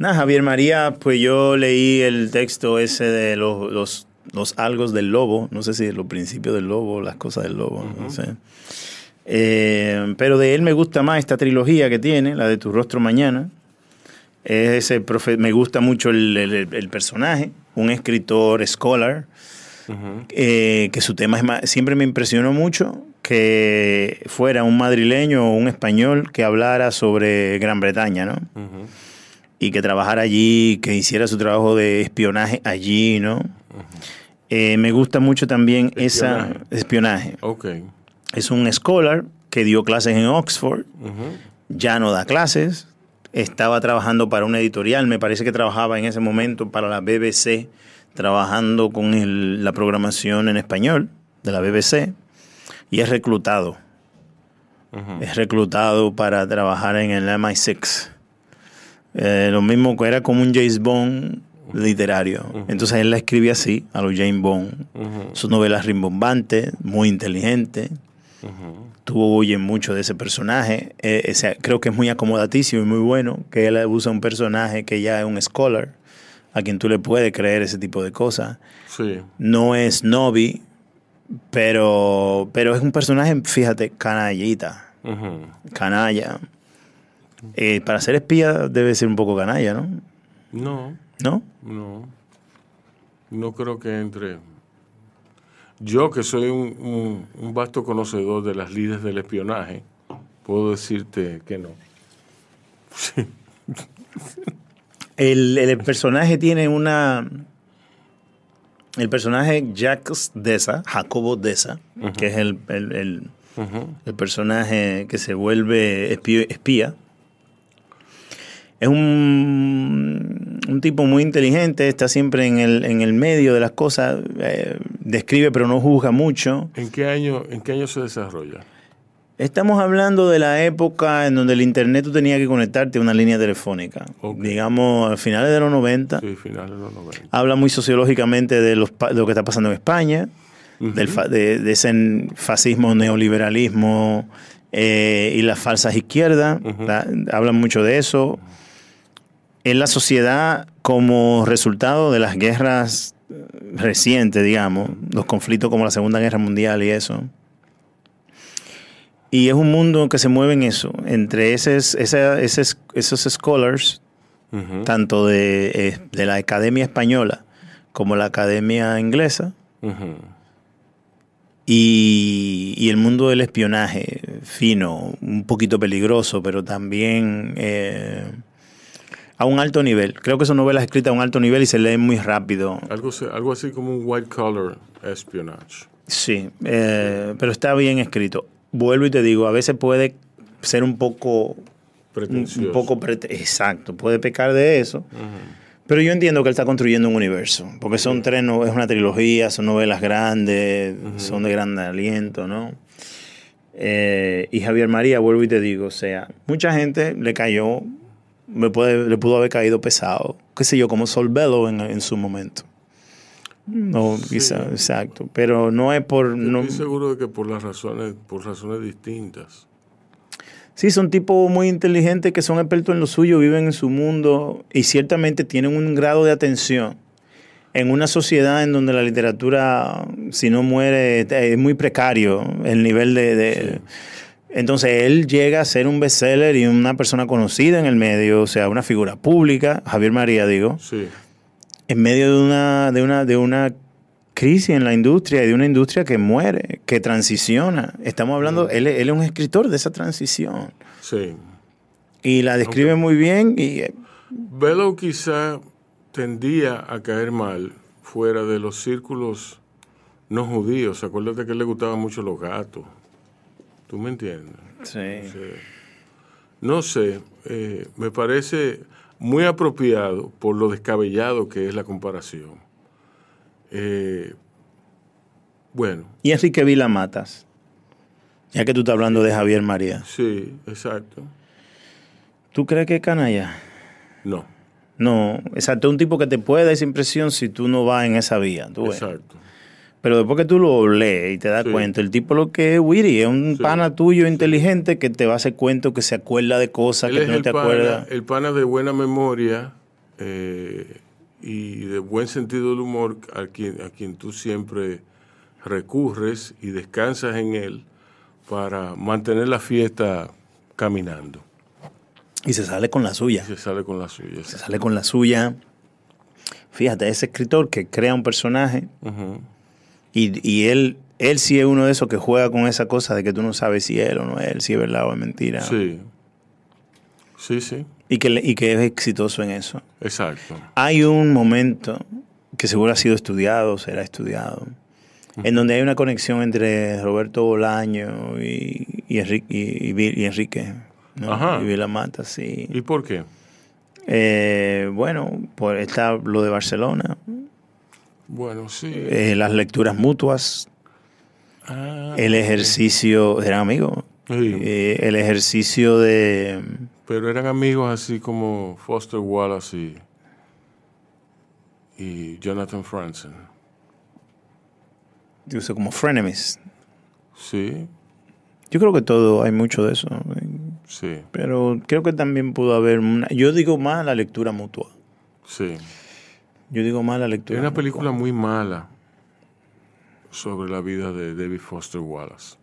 Javier María, pues yo leí el texto ese de los los algos del lobo, no sé si los principios del lobo, las cosas del lobo, no sé. Eh, pero de él me gusta más esta trilogía que tiene, la de Tu Rostro Mañana. Es ese me gusta mucho el, personaje, un escritor scholar, eh, que su tema es siempre me impresionó mucho que fuera un madrileño o un español que hablara sobre Gran Bretaña, ¿no? Y que trabajara allí, que hiciera su trabajo de espionaje allí, ¿no? Eh, me gusta mucho también ese esa espionaje. Es un scholar que dio clases en Oxford, ya no da clases, estaba trabajando para una editorial, me parece que trabajaba en ese momento para la BBC, trabajando con la programación en español de la BBC, y es reclutado. Es reclutado para trabajar en el MI6. Eh, lo mismo que era como un James Bond literario. Entonces él la escribe así, a los Jane Bond. Sus novelas rimbombantes, muy inteligente. oyes Tuvo mucho de ese personaje. Eh, eh, creo que es muy acomodatísimo y muy bueno que él usa un personaje que ya es un scholar, a quien tú le puedes creer ese tipo de cosas. No es Novi, pero, pero es un personaje, fíjate, canallita. Canalla. Eh, para ser espía debe ser un poco canalla, ¿no? No. ¿No? No. No creo que entre. Yo, que soy un, vasto conocedor de las líderes del espionaje, puedo decirte que no. Sí. El, personaje tiene una. El personaje Jacques Dessa, Jacobo Dessa, que es el, personaje que se vuelve espía es un, tipo muy inteligente, está siempre en el, en el medio de las cosas, eh, describe pero no juzga mucho. ¿En qué año, en qué año se desarrolla? Estamos hablando de la época en donde el internet tú que conectarte a una línea telefónica. Digamos, a finales de los 90. Sí, finales de los 90. Habla muy sociológicamente de, lo que está pasando en España, del, de, ese fascismo, neoliberalismo eh, y las falsas izquierdas. Hablan mucho de eso en la sociedad como resultado de las guerras eh, recientes, digamos, los conflictos como la Segunda Guerra Mundial y eso. Y es un mundo que se mueve en eso, entre esos, esos, scholars, tanto eh, de, la Academia Española como la Academia Inglesa, y, el mundo del espionaje fino, un poquito peligroso, pero también... Eh, a un alto nivel. Creo que son novelas escritas a un alto nivel y se leen muy rápido. Algo, así como un white collar espionage. Sí, eh, pero está bien escrito. Vuelvo y te digo, a veces puede ser un poco... Un poco Exacto, puede pecar de eso. Pero yo entiendo que él está construyendo un universo, porque son tres, no, es una trilogía, son novelas grandes, son de gran aliento, ¿no? Eh, y Javier María, vuelvo y te digo, o sea, mucha gente le cayó me puede, le pudo haber caído pesado. Qué sé yo, como solvedo en, en su momento. No, mm, exacto. Pero no es por. Estoy seguro de que por las razones, por razones distintas. Sí, son tipos muy inteligentes que son expertos en lo suyo, viven en su mundo y ciertamente tienen un grado de atención en una sociedad en donde la literatura, si no muere, es muy precario el nivel de, entonces él llega a ser un bestseller y una persona conocida en el medio, o sea, una figura pública, Javier María digo, sí. en medio de una, de, una, de una crisis en la industria y de una industria que muere, que transiciona. Estamos hablando, mm. él, es un escritor de esa transición. Sí. Y la describe muy bien y... Eh, Velo quizá tendía a caer mal fuera de los círculos no judíos. Acuérdate que él le gustaban mucho los gatos. ¿Tú me entiendes? Sí. no sé, eh, me parece muy apropiado por lo descabellado que es la comparación. Eh, bueno. Y que vi Vila Matas, ya que tú estás hablando de Javier María. Sí, exacto. ¿Tú crees que es canalla? No. No, exacto, un tipo que te puede dar esa impresión si tú no vas en esa vía. Exacto. Pero después que tú lo lees y te das cuenta, el tipo lo que es Wiri, es un pana tuyo inteligente que te va a hacer cuento, que se acuerda de cosas que no te acuerdas. El pana de buena memoria eh, y de buen sentido del humor, a quien, a quien tú siempre recurres y descansas en él para mantener la fiesta caminando. Y se sale con la suya. se sale con la suya. Se sale con la suya. Fíjate, ese escritor que crea un personaje, y, y él, él sí es uno de esos que juega con esa cosa de que tú no sabes si él o no es él, si es verdad o es mentira. Sí. Sí, sí. Y que, que es exitoso en eso. Exacto. Hay un momento que seguro ha sido estudiado, será estudiado, en donde hay una conexión entre Roberto Bolaño y, Enrique, y, Enrique Y Vila Mata, sí. ¿Y por qué? Eh, bueno, por está lo de Barcelona. Bueno, sí. Eh, las lecturas mutuas. Ah, el ejercicio. Eran amigos. Sí. Eh, el ejercicio de. Pero eran amigos así como Foster Wallace y, y Jonathan Franzen. Yo como frenemies. Sí. Yo creo que todo, hay mucho de eso. Sí. Pero creo que también pudo haber una. Yo digo más la lectura mutua. Sí. Yo digo mala lectura. Es una película muy mala sobre la vida de David Foster Wallace.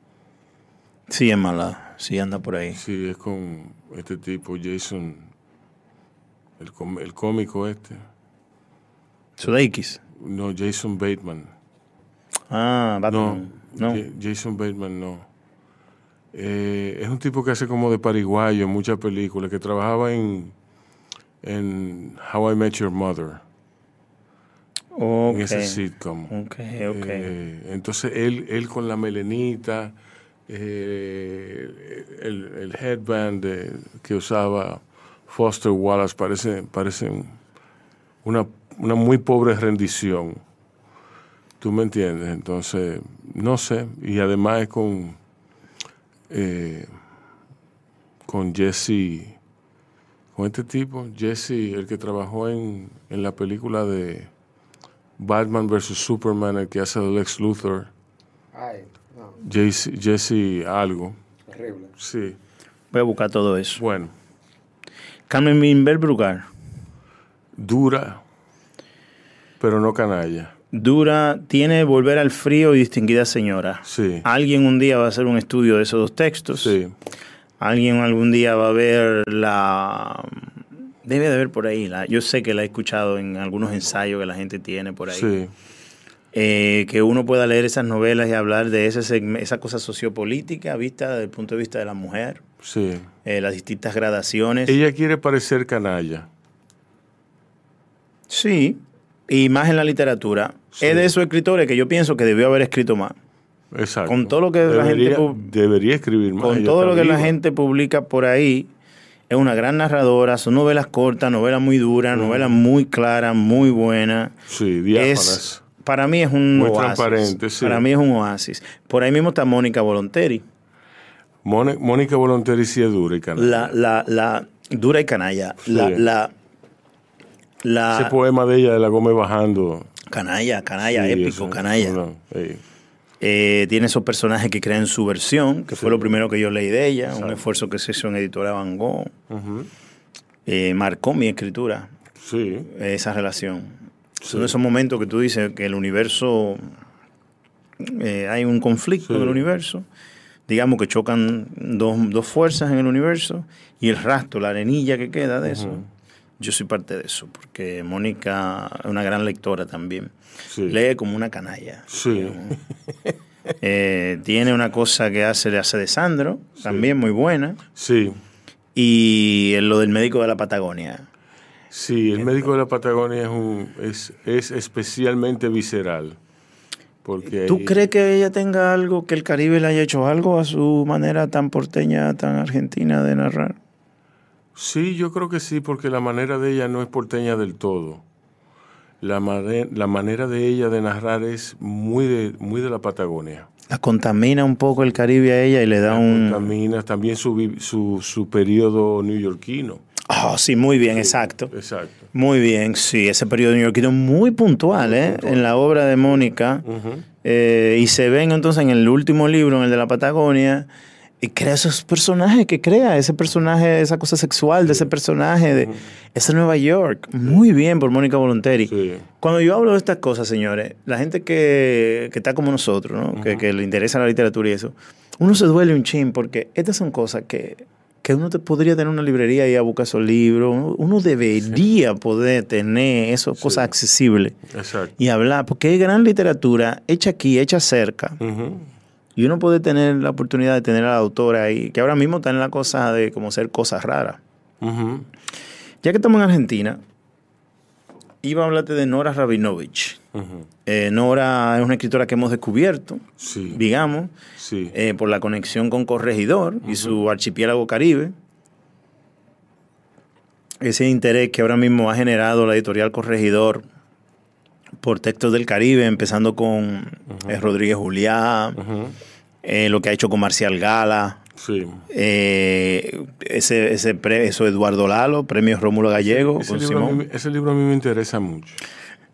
Sí, es mala. Sí, anda por ahí. Sí, es con este tipo, Jason, el, cómico este. Sudeikis. No, Jason Bateman. Ah, Bateman. Jason Bateman no. Eh, es un tipo que hace como de Paraguayo en muchas películas, que trabajaba en, en How I Met Your Mother en ese sitcom. Eh, entonces él, él con la melenita, eh, el, headband que usaba Foster Wallace parece, parece una, muy pobre rendición. ¿Tú me entiendes? Entonces, no sé. Y además con, eh, con Jesse, con este tipo, Jesse, el que trabajó en la película de... Batman vs. Superman, el que hace de Lex Luthor. Ay, no. Jesse, algo. Horrible. Sí. Voy a buscar todo eso. Bueno. Carmen Minbel Brugar. Dura, pero no canalla. Dura, tiene Volver al Frío y Distinguida Señora. Sí. Alguien un día va a hacer un estudio de esos dos textos. Sí. Alguien algún día va a ver la Debe de haber por ahí. yo sé que la he escuchado en algunos ensayos que la gente tiene por ahí. Eh, que uno pueda leer esas novelas y hablar de ese esa cosa sociopolítica vista desde el punto de vista de la mujer. Sí. Eh, las distintas gradaciones. Ella quiere parecer canalla. Sí, y más en la literatura. Es de esos escritores que yo pienso que debió haber escrito más. Exacto. Con todo lo que la gente escribir más. Con todo lo que la gente publica por ahí, es una gran narradora, son novelas cortas, novelas muy duras, novelas muy claras, muy buenas. Sí, diáfanas. para mí es un Transparente, sí. Para mí es un oasis. Por ahí mismo está Mónica Volonteri. Mónica Volonteri sí es dura y canalla. La, la, la dura y canalla. La, la, la, Ese poema de ella de la Gómez bajando. Canalla, canalla, épico, canalla. Eh, tiene esos personajes que crean su versión, que fue lo primero que yo leí de ella, un esfuerzo que se hizo en Editora Van Gogh. Eh, marcó mi escritura, esa relación. Son esos momentos que tú dices que el universo, eh, hay un conflicto en el universo, digamos que chocan dos, fuerzas en el universo y el rastro, la arenilla que queda de eso yo soy parte de eso, porque Mónica es una gran lectora también. Lee como una canalla. Sí. Eh, eh, tiene una cosa que hace, hace de Sandro, también muy buena. Sí. Y lo del médico de la Patagonia. Sí, el médico de la Patagonia es, especialmente visceral. ¿Tú crees que ella tenga algo, que el Caribe le haya hecho algo a su manera tan porteña, tan argentina de narrar? Sí, yo creo que sí, porque la manera de ella no es porteña del todo. La, manera de ella de narrar es muy de, muy de la Patagonia. La contamina un poco el Caribe a ella y le da un... Contamina también su, su, periodo neoyorquino. Ah, sí, muy bien, exacto. Exacto. Muy bien, sí, ese periodo neoyorquino muy puntual, ¿eh? En la obra de Mónica. Eh, y se ven entonces en el último libro, en el de la Patagonia, y crea esos personajes que crea, ese personaje, esa cosa sexual de ese personaje, de esa Nueva York. Muy bien por Mónica Volonteri. Cuando yo hablo de estas cosas, señores, la gente que, que está como nosotros, ¿no? que, le interesa la literatura y eso, uno se duele un chin porque estas son cosas que, que uno te podría tener una librería y a buscar esos libros. Uno, debería poder tener eso, cosas accesibles y hablar, porque hay gran literatura hecha aquí, hecha cerca. Y uno puede tener la oportunidad de tener a la autora ahí, que ahora mismo está en la cosa de como ser cosas raras. Ya que estamos en Argentina, iba a hablarte de Nora Rabinovich. Eh, Nora es una escritora que hemos descubierto, digamos, eh, por la conexión con Corregidor y su archipiélago caribe. Ese interés que ahora mismo ha generado la editorial Corregidor por textos del Caribe, empezando con eh, Rodríguez Juliá, eh, lo que ha hecho con Marcial Gala. Sí. Eh, ese, ese eso Eduardo Lalo, premio Rómulo Gallego. Ese, libro a mí me interesa mucho.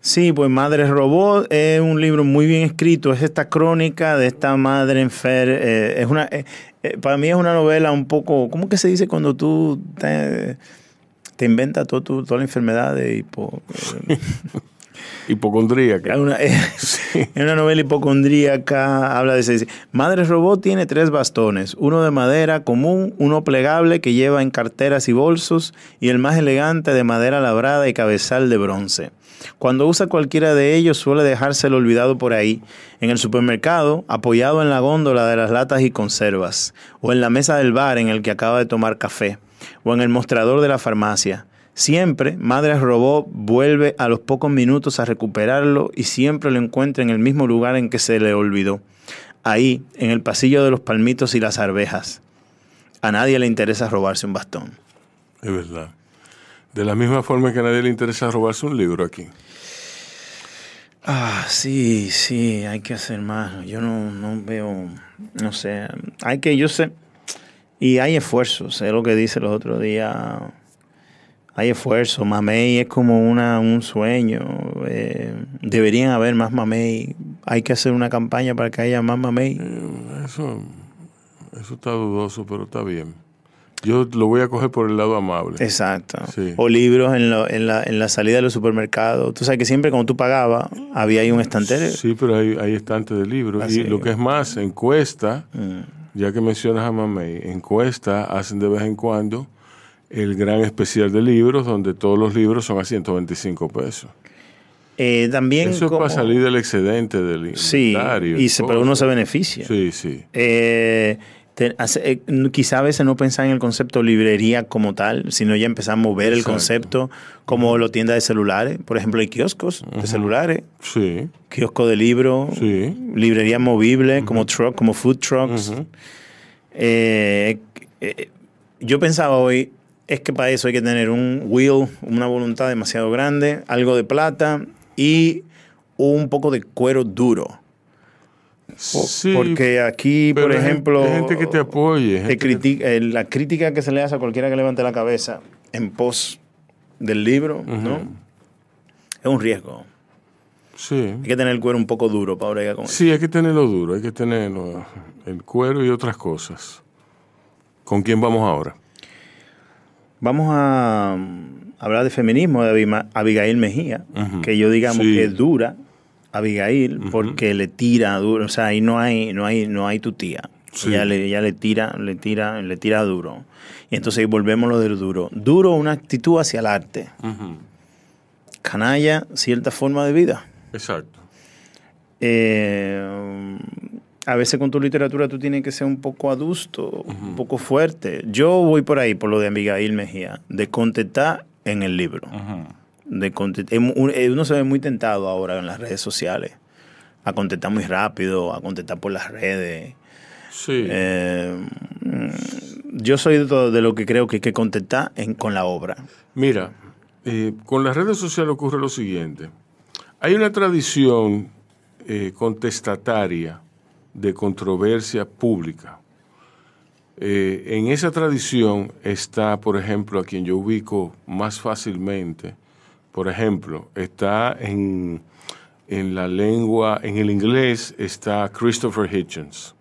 Sí, pues Madre Robot es un libro muy bien escrito. Es esta crónica de esta madre enfer, eh, es una, para mí es una novela un poco. ¿Cómo que se dice cuando tú te, inventas toda la enfermedad de hipo? Hipocondríaca. Es una, una novela hipocondríaca, habla de ese. Madre Robot tiene tres bastones, uno de madera común, uno plegable que lleva en carteras y bolsos y el más elegante de madera labrada y cabezal de bronce. Cuando usa cualquiera de ellos suele dejárselo olvidado por ahí, en el supermercado, apoyado en la góndola de las latas y conservas, o en la mesa del bar en el que acaba de tomar café, o en el mostrador de la farmacia. Siempre Madre robó vuelve a los pocos minutos a recuperarlo y siempre lo encuentra en el mismo lugar en que se le olvidó, ahí, en el pasillo de los palmitos y las arvejas. A nadie le interesa robarse un bastón. Es verdad. De la misma forma que a nadie le interesa robarse un libro aquí. Ah, sí, sí, hay que hacer más. Yo no, no veo, no sé, hay que, yo sé, y hay esfuerzos, es lo que dice los otro día hay esfuerzo. Mamey es como una, un sueño. Eh, deberían haber más Mamey. Hay que hacer una campaña para que haya más Mamey. Eh, eso, eso está dudoso, pero está bien. Yo lo voy a coger por el lado amable. Exacto. O libros en, en, la, salida de los supermercados. Tú sabes que siempre cuando tú pagabas había ahí un estante. Sí, pero hay, estantes de libros. y lo que es más, encuesta, mm. ya que mencionas a Mamey, encuesta hacen de vez en cuando el gran especial de libros, donde todos los libros son a 125 pesos. Eh, también Eso es para salir del excedente del inventario. Sí, y pero uno se beneficia. Sí, sí. Eh, eh, quizá a veces no pensar en el concepto librería como tal, sino ya empezamos a mover el concepto como lo tienda de celulares. Por ejemplo, hay kioscos de celulares. Sí. Kiosco de libros, Sí. Librería movible, como truck, como food trucks. yo pensaba hoy, es que para eso hay que tener un will, una voluntad demasiado grande, algo de plata y un poco de cuero duro. Porque aquí, por ejemplo, gente que te apoye. Eh, la crítica que se le hace a cualquiera que levante la cabeza en pos del libro, ¿no? Es un riesgo. Sí. Hay que tener el cuero un poco duro para Sí, hay que tenerlo duro, hay que tener el cuero y otras cosas. ¿Con quién vamos ahora? Vamos a mm, hablar de feminismo de Abigail Mejía, que yo digamos que es dura Abigail porque le tira duro, o sea, ahí no hay no hay no hay tu tía. ya Ella, le, tira, le tira, le tira duro. Y entonces volvemos a lo del duro. Duro una actitud hacia el arte. Canalla, cierta forma de vida. Exacto. Eh, a veces con tu literatura tú tienes que ser un poco adusto, un poco fuerte. Yo voy por ahí, por lo de Abigail Mejía, de contestar en el libro. de eh, uno se ve muy tentado ahora en las redes sociales a contestar muy rápido, a contestar por las redes. Sí. Eh, yo soy de, lo que creo que hay que contestar en, con la obra. Mira, eh, con las redes sociales ocurre lo siguiente. Hay una tradición contestataria de controversia pública. Eh, en esa tradición está, por ejemplo, a quien yo ubico más fácilmente, por ejemplo, está en, la lengua, en el inglés está Christopher Hitchens.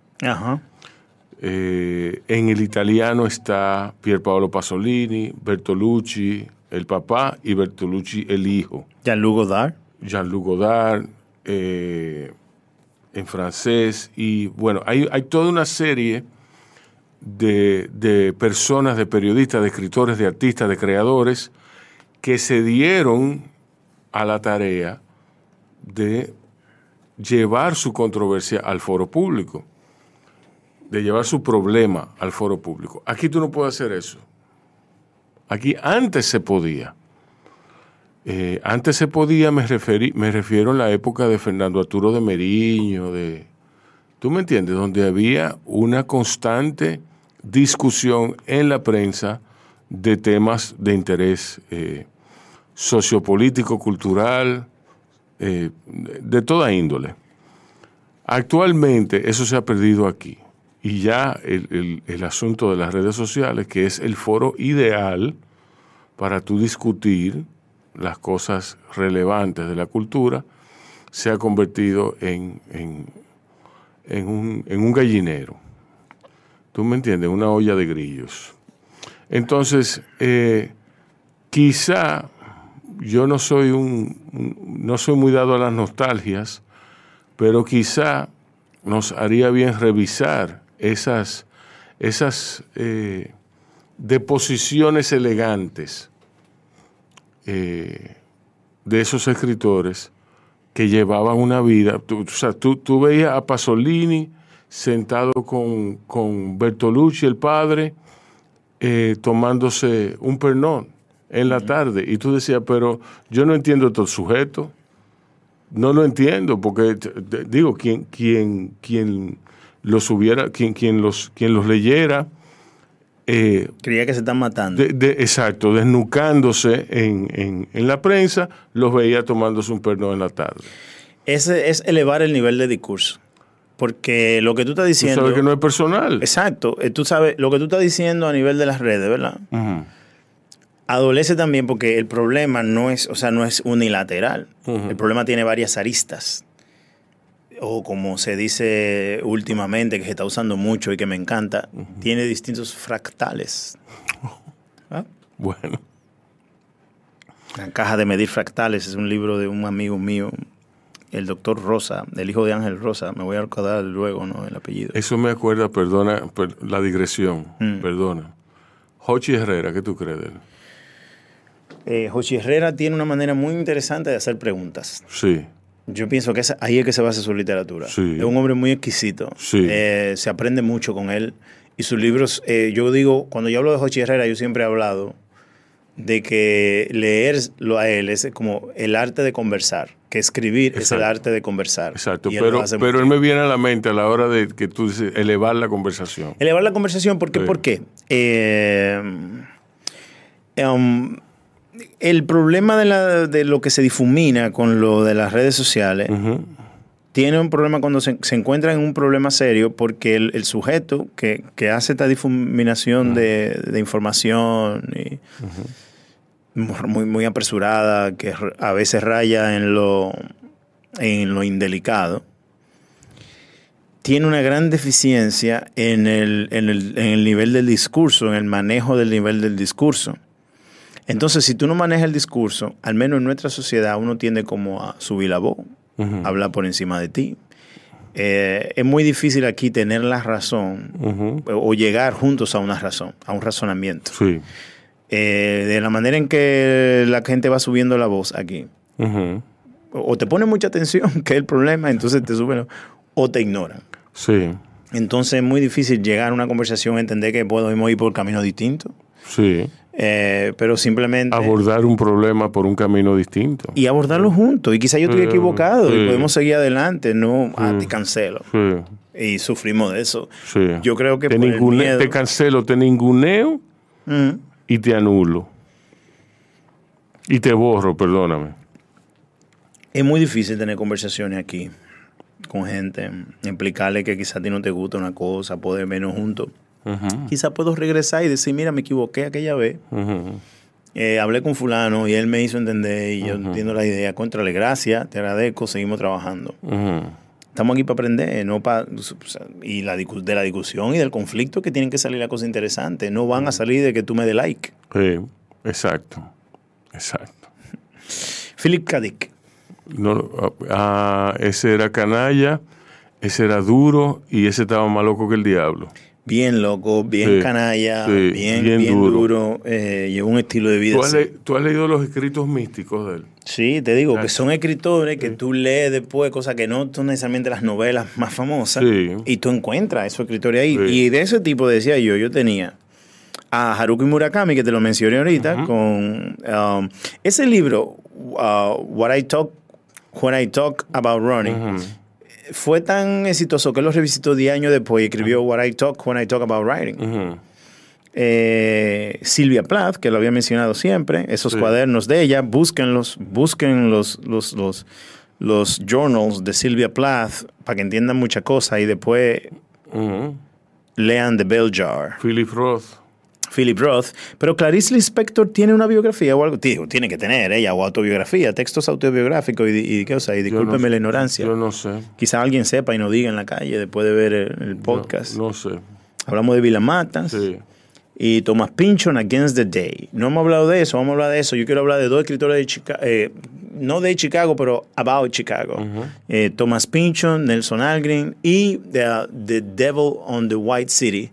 Eh, en el italiano está Pier Paolo Pasolini, Bertolucci, el papá, y Bertolucci, el hijo. Jean-Luc Godard. Jean-Luc Godard. Eh, en francés, y bueno, hay, hay toda una serie de, de, personas, de periodistas, de escritores, de artistas, de creadores, que se dieron a la tarea de llevar su controversia al foro público, de llevar su problema al foro público. Aquí tú no puedes hacer eso. Aquí antes se podía. Eh, antes se podía, me, me refiero a la época de Fernando Arturo de Meriño, de, ¿tú me entiendes? Donde había una constante discusión en la prensa de temas de interés eh, sociopolítico, cultural, eh, de toda índole. Actualmente eso se ha perdido aquí y ya el, asunto de las redes sociales, que es el foro ideal para tú discutir las cosas relevantes de la cultura, se ha convertido en, un, gallinero. ¿Tú me entiendes? Una olla de grillos. Entonces, eh, quizá yo no soy no soy muy dado a las nostalgias, pero quizá nos haría bien revisar esas, esas eh, deposiciones elegantes eh, de esos escritores que llevaban una vida. Tú, o sea, tú, veías a Pasolini sentado con, Bertolucci, el padre, eh, tomándose un pernón en la tarde. Y tú decías, pero yo no entiendo estos sujeto. No lo entiendo, porque eh, digo, quien, los hubiera, quien, los, quien los leyera, eh, Creía que se están matando. exacto, desnucándose en, la prensa, los veía tomándose un perno en la tarde. Ese es elevar el nivel de discurso. Porque lo que tú estás diciendo. Tú sabes que no es personal. Exacto. Eh, tú sabes, lo que tú estás diciendo a nivel de las redes, ¿verdad? Adolece también porque el problema no es, o sea, no es unilateral. El problema tiene varias aristas o como se dice últimamente, que se está usando mucho y que me encanta, tiene distintos fractales. ¿Ah? Bueno. La caja de medir fractales es un libro de un amigo mío, el doctor Rosa, el hijo de Ángel Rosa. Me voy a acordar luego ¿no? el apellido. Eso me acuerda, perdona, la digresión, mm. perdona. Jochi Herrera, ¿qué tú crees de eh, Jochi Herrera tiene una manera muy interesante de hacer preguntas. Sí. Yo pienso que ahí es que se basa su literatura. Es un hombre muy exquisito. Sí. Eh, se aprende mucho con él. Y sus libros, eh, yo digo, cuando yo hablo de Jochi Herrera, yo siempre he hablado de que leerlo a él es como el arte de conversar, que escribir es el arte de conversar. Exacto, pero, pero él me viene a la mente a la hora de que tú dices elevar la conversación. Elevar la conversación, porque, qué? ¿por qué? Eh, em, el problema de, la, de, lo que se difumina con lo de las redes sociales tiene un problema cuando se, encuentra en un problema serio porque el, sujeto que, hace esta difuminación de, información muy, muy apresurada, que a veces raya en lo, en lo indelicado, tiene una gran deficiencia en el, en el, en el nivel del discurso, en el manejo del nivel del discurso. Entonces, si tú no manejas el discurso, al menos en nuestra sociedad uno tiende como a subir la voz, hablar por encima de ti. Eh, es muy difícil aquí tener la razón o llegar juntos a una razón, a un razonamiento. Sí. Eh, de la manera en que la gente va subiendo la voz aquí. O te pone mucha atención, que es el problema, entonces te suben, o te ignoran. Sí. Entonces es muy difícil llegar a una conversación, entender que podemos ir por caminos distintos. Sí. Eh, pero simplemente... Abordar un problema por un camino distinto. Y abordarlo juntos. Y quizá yo estoy equivocado y podemos seguir adelante. No, ah, te cancelo. Y sufrimos de eso. Yo creo que... Te, te cancelo, te ninguneo mm. y te anulo. Y te borro, perdóname. Es muy difícil tener conversaciones aquí con gente, implicarle que quizá a ti no te gusta una cosa, poder menos juntos quizás Quizá puedo regresar y decir, mira, me equivoqué aquella vez. Eh, hablé con fulano y él me hizo entender y yo entiendo la idea. Contrale, gracia te agradezco, seguimos trabajando. Estamos aquí para aprender, no para pues, y la de la discusión y del conflicto que tienen que salir las cosas interesantes. No van a salir de que tú me des like. exacto, exacto. Philip Kadik. Ah, ah, ese era canalla, ese era duro y ese estaba más loco que el diablo bien loco, bien canalla, bien, duro. lleva eh, un estilo de vida. ¿Tú has, leído los escritos místicos de él? Sí, te digo, que son escritores que tú lees después, cosas que no son necesariamente las novelas más famosas, y tú encuentras esos escritores ahí. Y de ese tipo decía yo, yo tenía a Haruki Murakami, que te lo mencioné ahorita, con um, ese libro, uh, What I Talk. When I Talk About Running, fue tan exitoso que lo revisitó 10 años después y escribió What I Talk When I Talk About Writing. Eh, Silvia Plath, que lo había mencionado siempre, esos cuadernos de ella, búsquenlos, busquen los, los, los journals de Silvia Plath para que entiendan mucha cosa y después lean The Bell Jar. Philip Roth. Philip Roth, pero Clarice Lispector tiene una biografía o algo, tiene que tener ella, o autobiografía, textos autobiográficos y, qué cosa, y discúlpeme la ignorancia. Yo no sé. Quizá alguien sepa y nos diga en la calle después de ver el, podcast. No, sé. Hablamos de Vila Matas. Sí y Thomas Pynchon Against the Day. No hemos hablado de eso, vamos a hablar de eso. Yo quiero hablar de dos escritores de Chicago, eh, no de Chicago, pero about Chicago. Eh, Thomas Pynchon, Nelson Algren y the, Devil on the White City,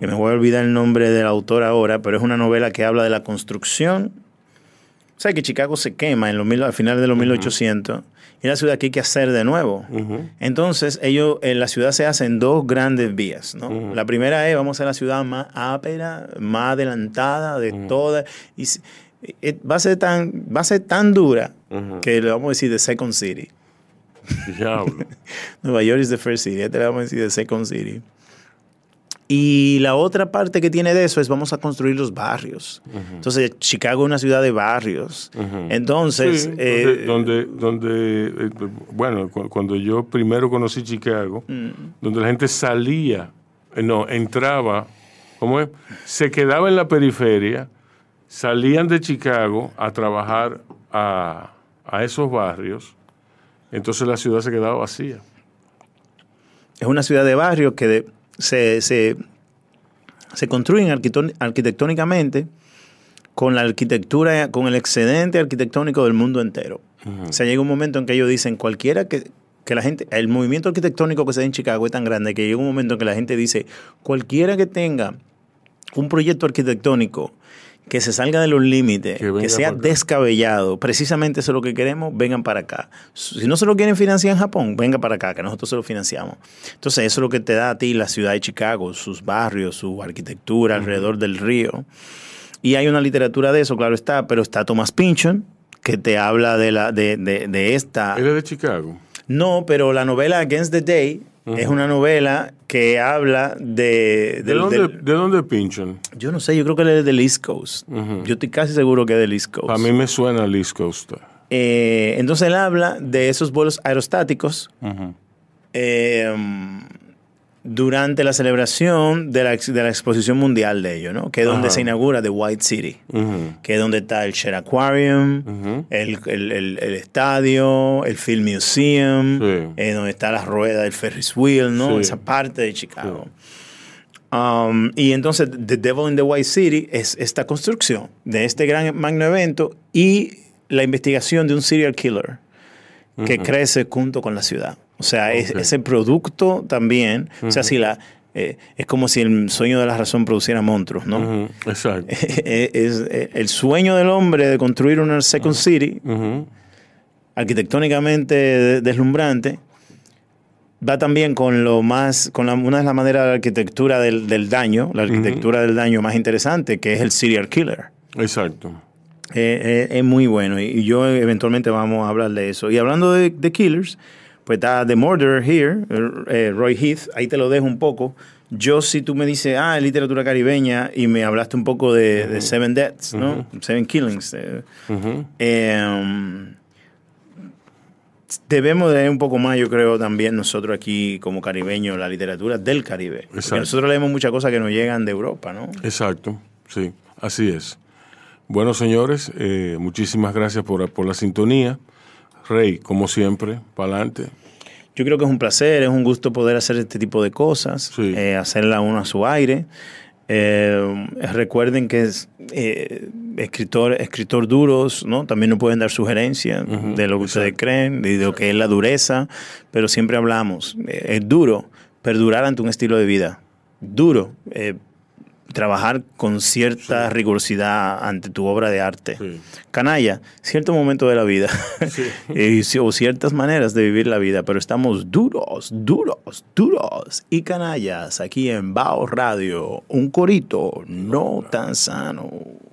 que me voy a olvidar el nombre del autor ahora, pero es una novela que habla de la construcción. O sea, que Chicago se quema en los mil, al final de los 1800 es la ciudad que hay que hacer de nuevo. Entonces, ellos, en eh, la ciudad se hace en dos grandes vías. La primera es, vamos a la ciudad más ápera, más adelantada de todas. Y, eh, va, a ser tan, va a ser tan dura que le vamos a decir de Second City. Diablo. Nueva York es the first city. te este le vamos a decir de Second City. Y la otra parte que tiene de eso es vamos a construir los barrios. Entonces, Chicago es una ciudad de barrios. Entonces... Eh, donde, donde, eh, bueno, cuando yo primero conocí Chicago, mm. donde la gente salía, eh, no, entraba, ¿cómo Se quedaba en la periferia, salían de Chicago a trabajar a, a esos barrios, entonces la ciudad se quedaba vacía. Es una ciudad de barrios que... De, se, se, construyen arquitectónicamente con la arquitectura, con el excedente arquitectónico del mundo entero. se O sea, llega un momento en que ellos dicen, cualquiera que, que la gente, el movimiento arquitectónico que se da en Chicago es tan grande que llega un momento en que la gente dice, cualquiera que tenga un proyecto arquitectónico que se salga de los límites, que, sea descabellado. Precisamente eso es lo que queremos, vengan para acá. Si no se lo quieren financiar en Japón, vengan para acá, que nosotros se lo financiamos. Entonces, eso es lo que te da a ti la ciudad de Chicago, sus barrios, su arquitectura alrededor del río. Y hay una literatura de eso, claro está, pero está Thomas Pynchon, que te habla de, la, de, de, de esta... ¿Era de Chicago? No, pero la novela Against the Day es una novela que habla de... ¿De, dónde, pinchan? Yo no sé, yo creo que es del East Coast. Yo estoy casi seguro que es del East Coast. A mí me suena al East Coast. Eh, entonces él habla de esos vuelos aerostáticos durante la celebración de la, exposición mundial de ello, ¿no? Que es donde se inaugura The White City, que es donde está el Shed Aquarium, el, estadio, el Film Museum, donde está la rueda del Ferris Wheel, ¿no? Esa parte de Chicago. Um, y entonces The Devil in the White City es esta construcción de este gran magno evento y la investigación de un serial killer que crece junto con la ciudad. O sea, ese producto también, o sea, si la, eh, es como si el sueño de la razón produciera monstruos, ¿no? Exacto. Eh, es, eh, el sueño del hombre de construir una Second City, arquitectónicamente deslumbrante, va también con lo más, con una de las maneras de arquitectura del, daño, la arquitectura del daño más interesante, que es el serial killer. Exacto. es muy bueno y yo eventualmente vamos a hablar de eso. Y hablando de, de killers, pues está The Murderer Here, eh, eh, Roy Heath, ahí te lo dejo un poco. Yo, si tú me dices, ah, literatura caribeña, y me hablaste un poco de, Seven Deaths, ¿no? Seven Killings. Eh. Em, debemos de un poco más, yo creo, también nosotros aquí como caribeños, la literatura del Caribe. nosotros leemos muchas cosas que nos llegan de Europa, ¿no? Exacto, sí, así es. Bueno, señores, muchísimas gracias por, por la sintonía. Rey, como siempre, para adelante. Yo creo que es un placer, es un gusto poder hacer este tipo de cosas, eh, hacerla uno a su aire. Eh, recuerden que es, eh, escritor, escritor duros, ¿no? También nos pueden dar sugerencias de lo que ustedes creen, de lo que es la dureza, pero siempre hablamos. es duro perdurar ante un estilo de vida. Duro trabajar con cierta rigurosidad ante tu obra de arte. Canalla, cierto momento de la vida eh, o ciertas maneras de vivir la vida, pero estamos duros, duros, duros y canallas aquí en Bao Radio, un corito no tan sano.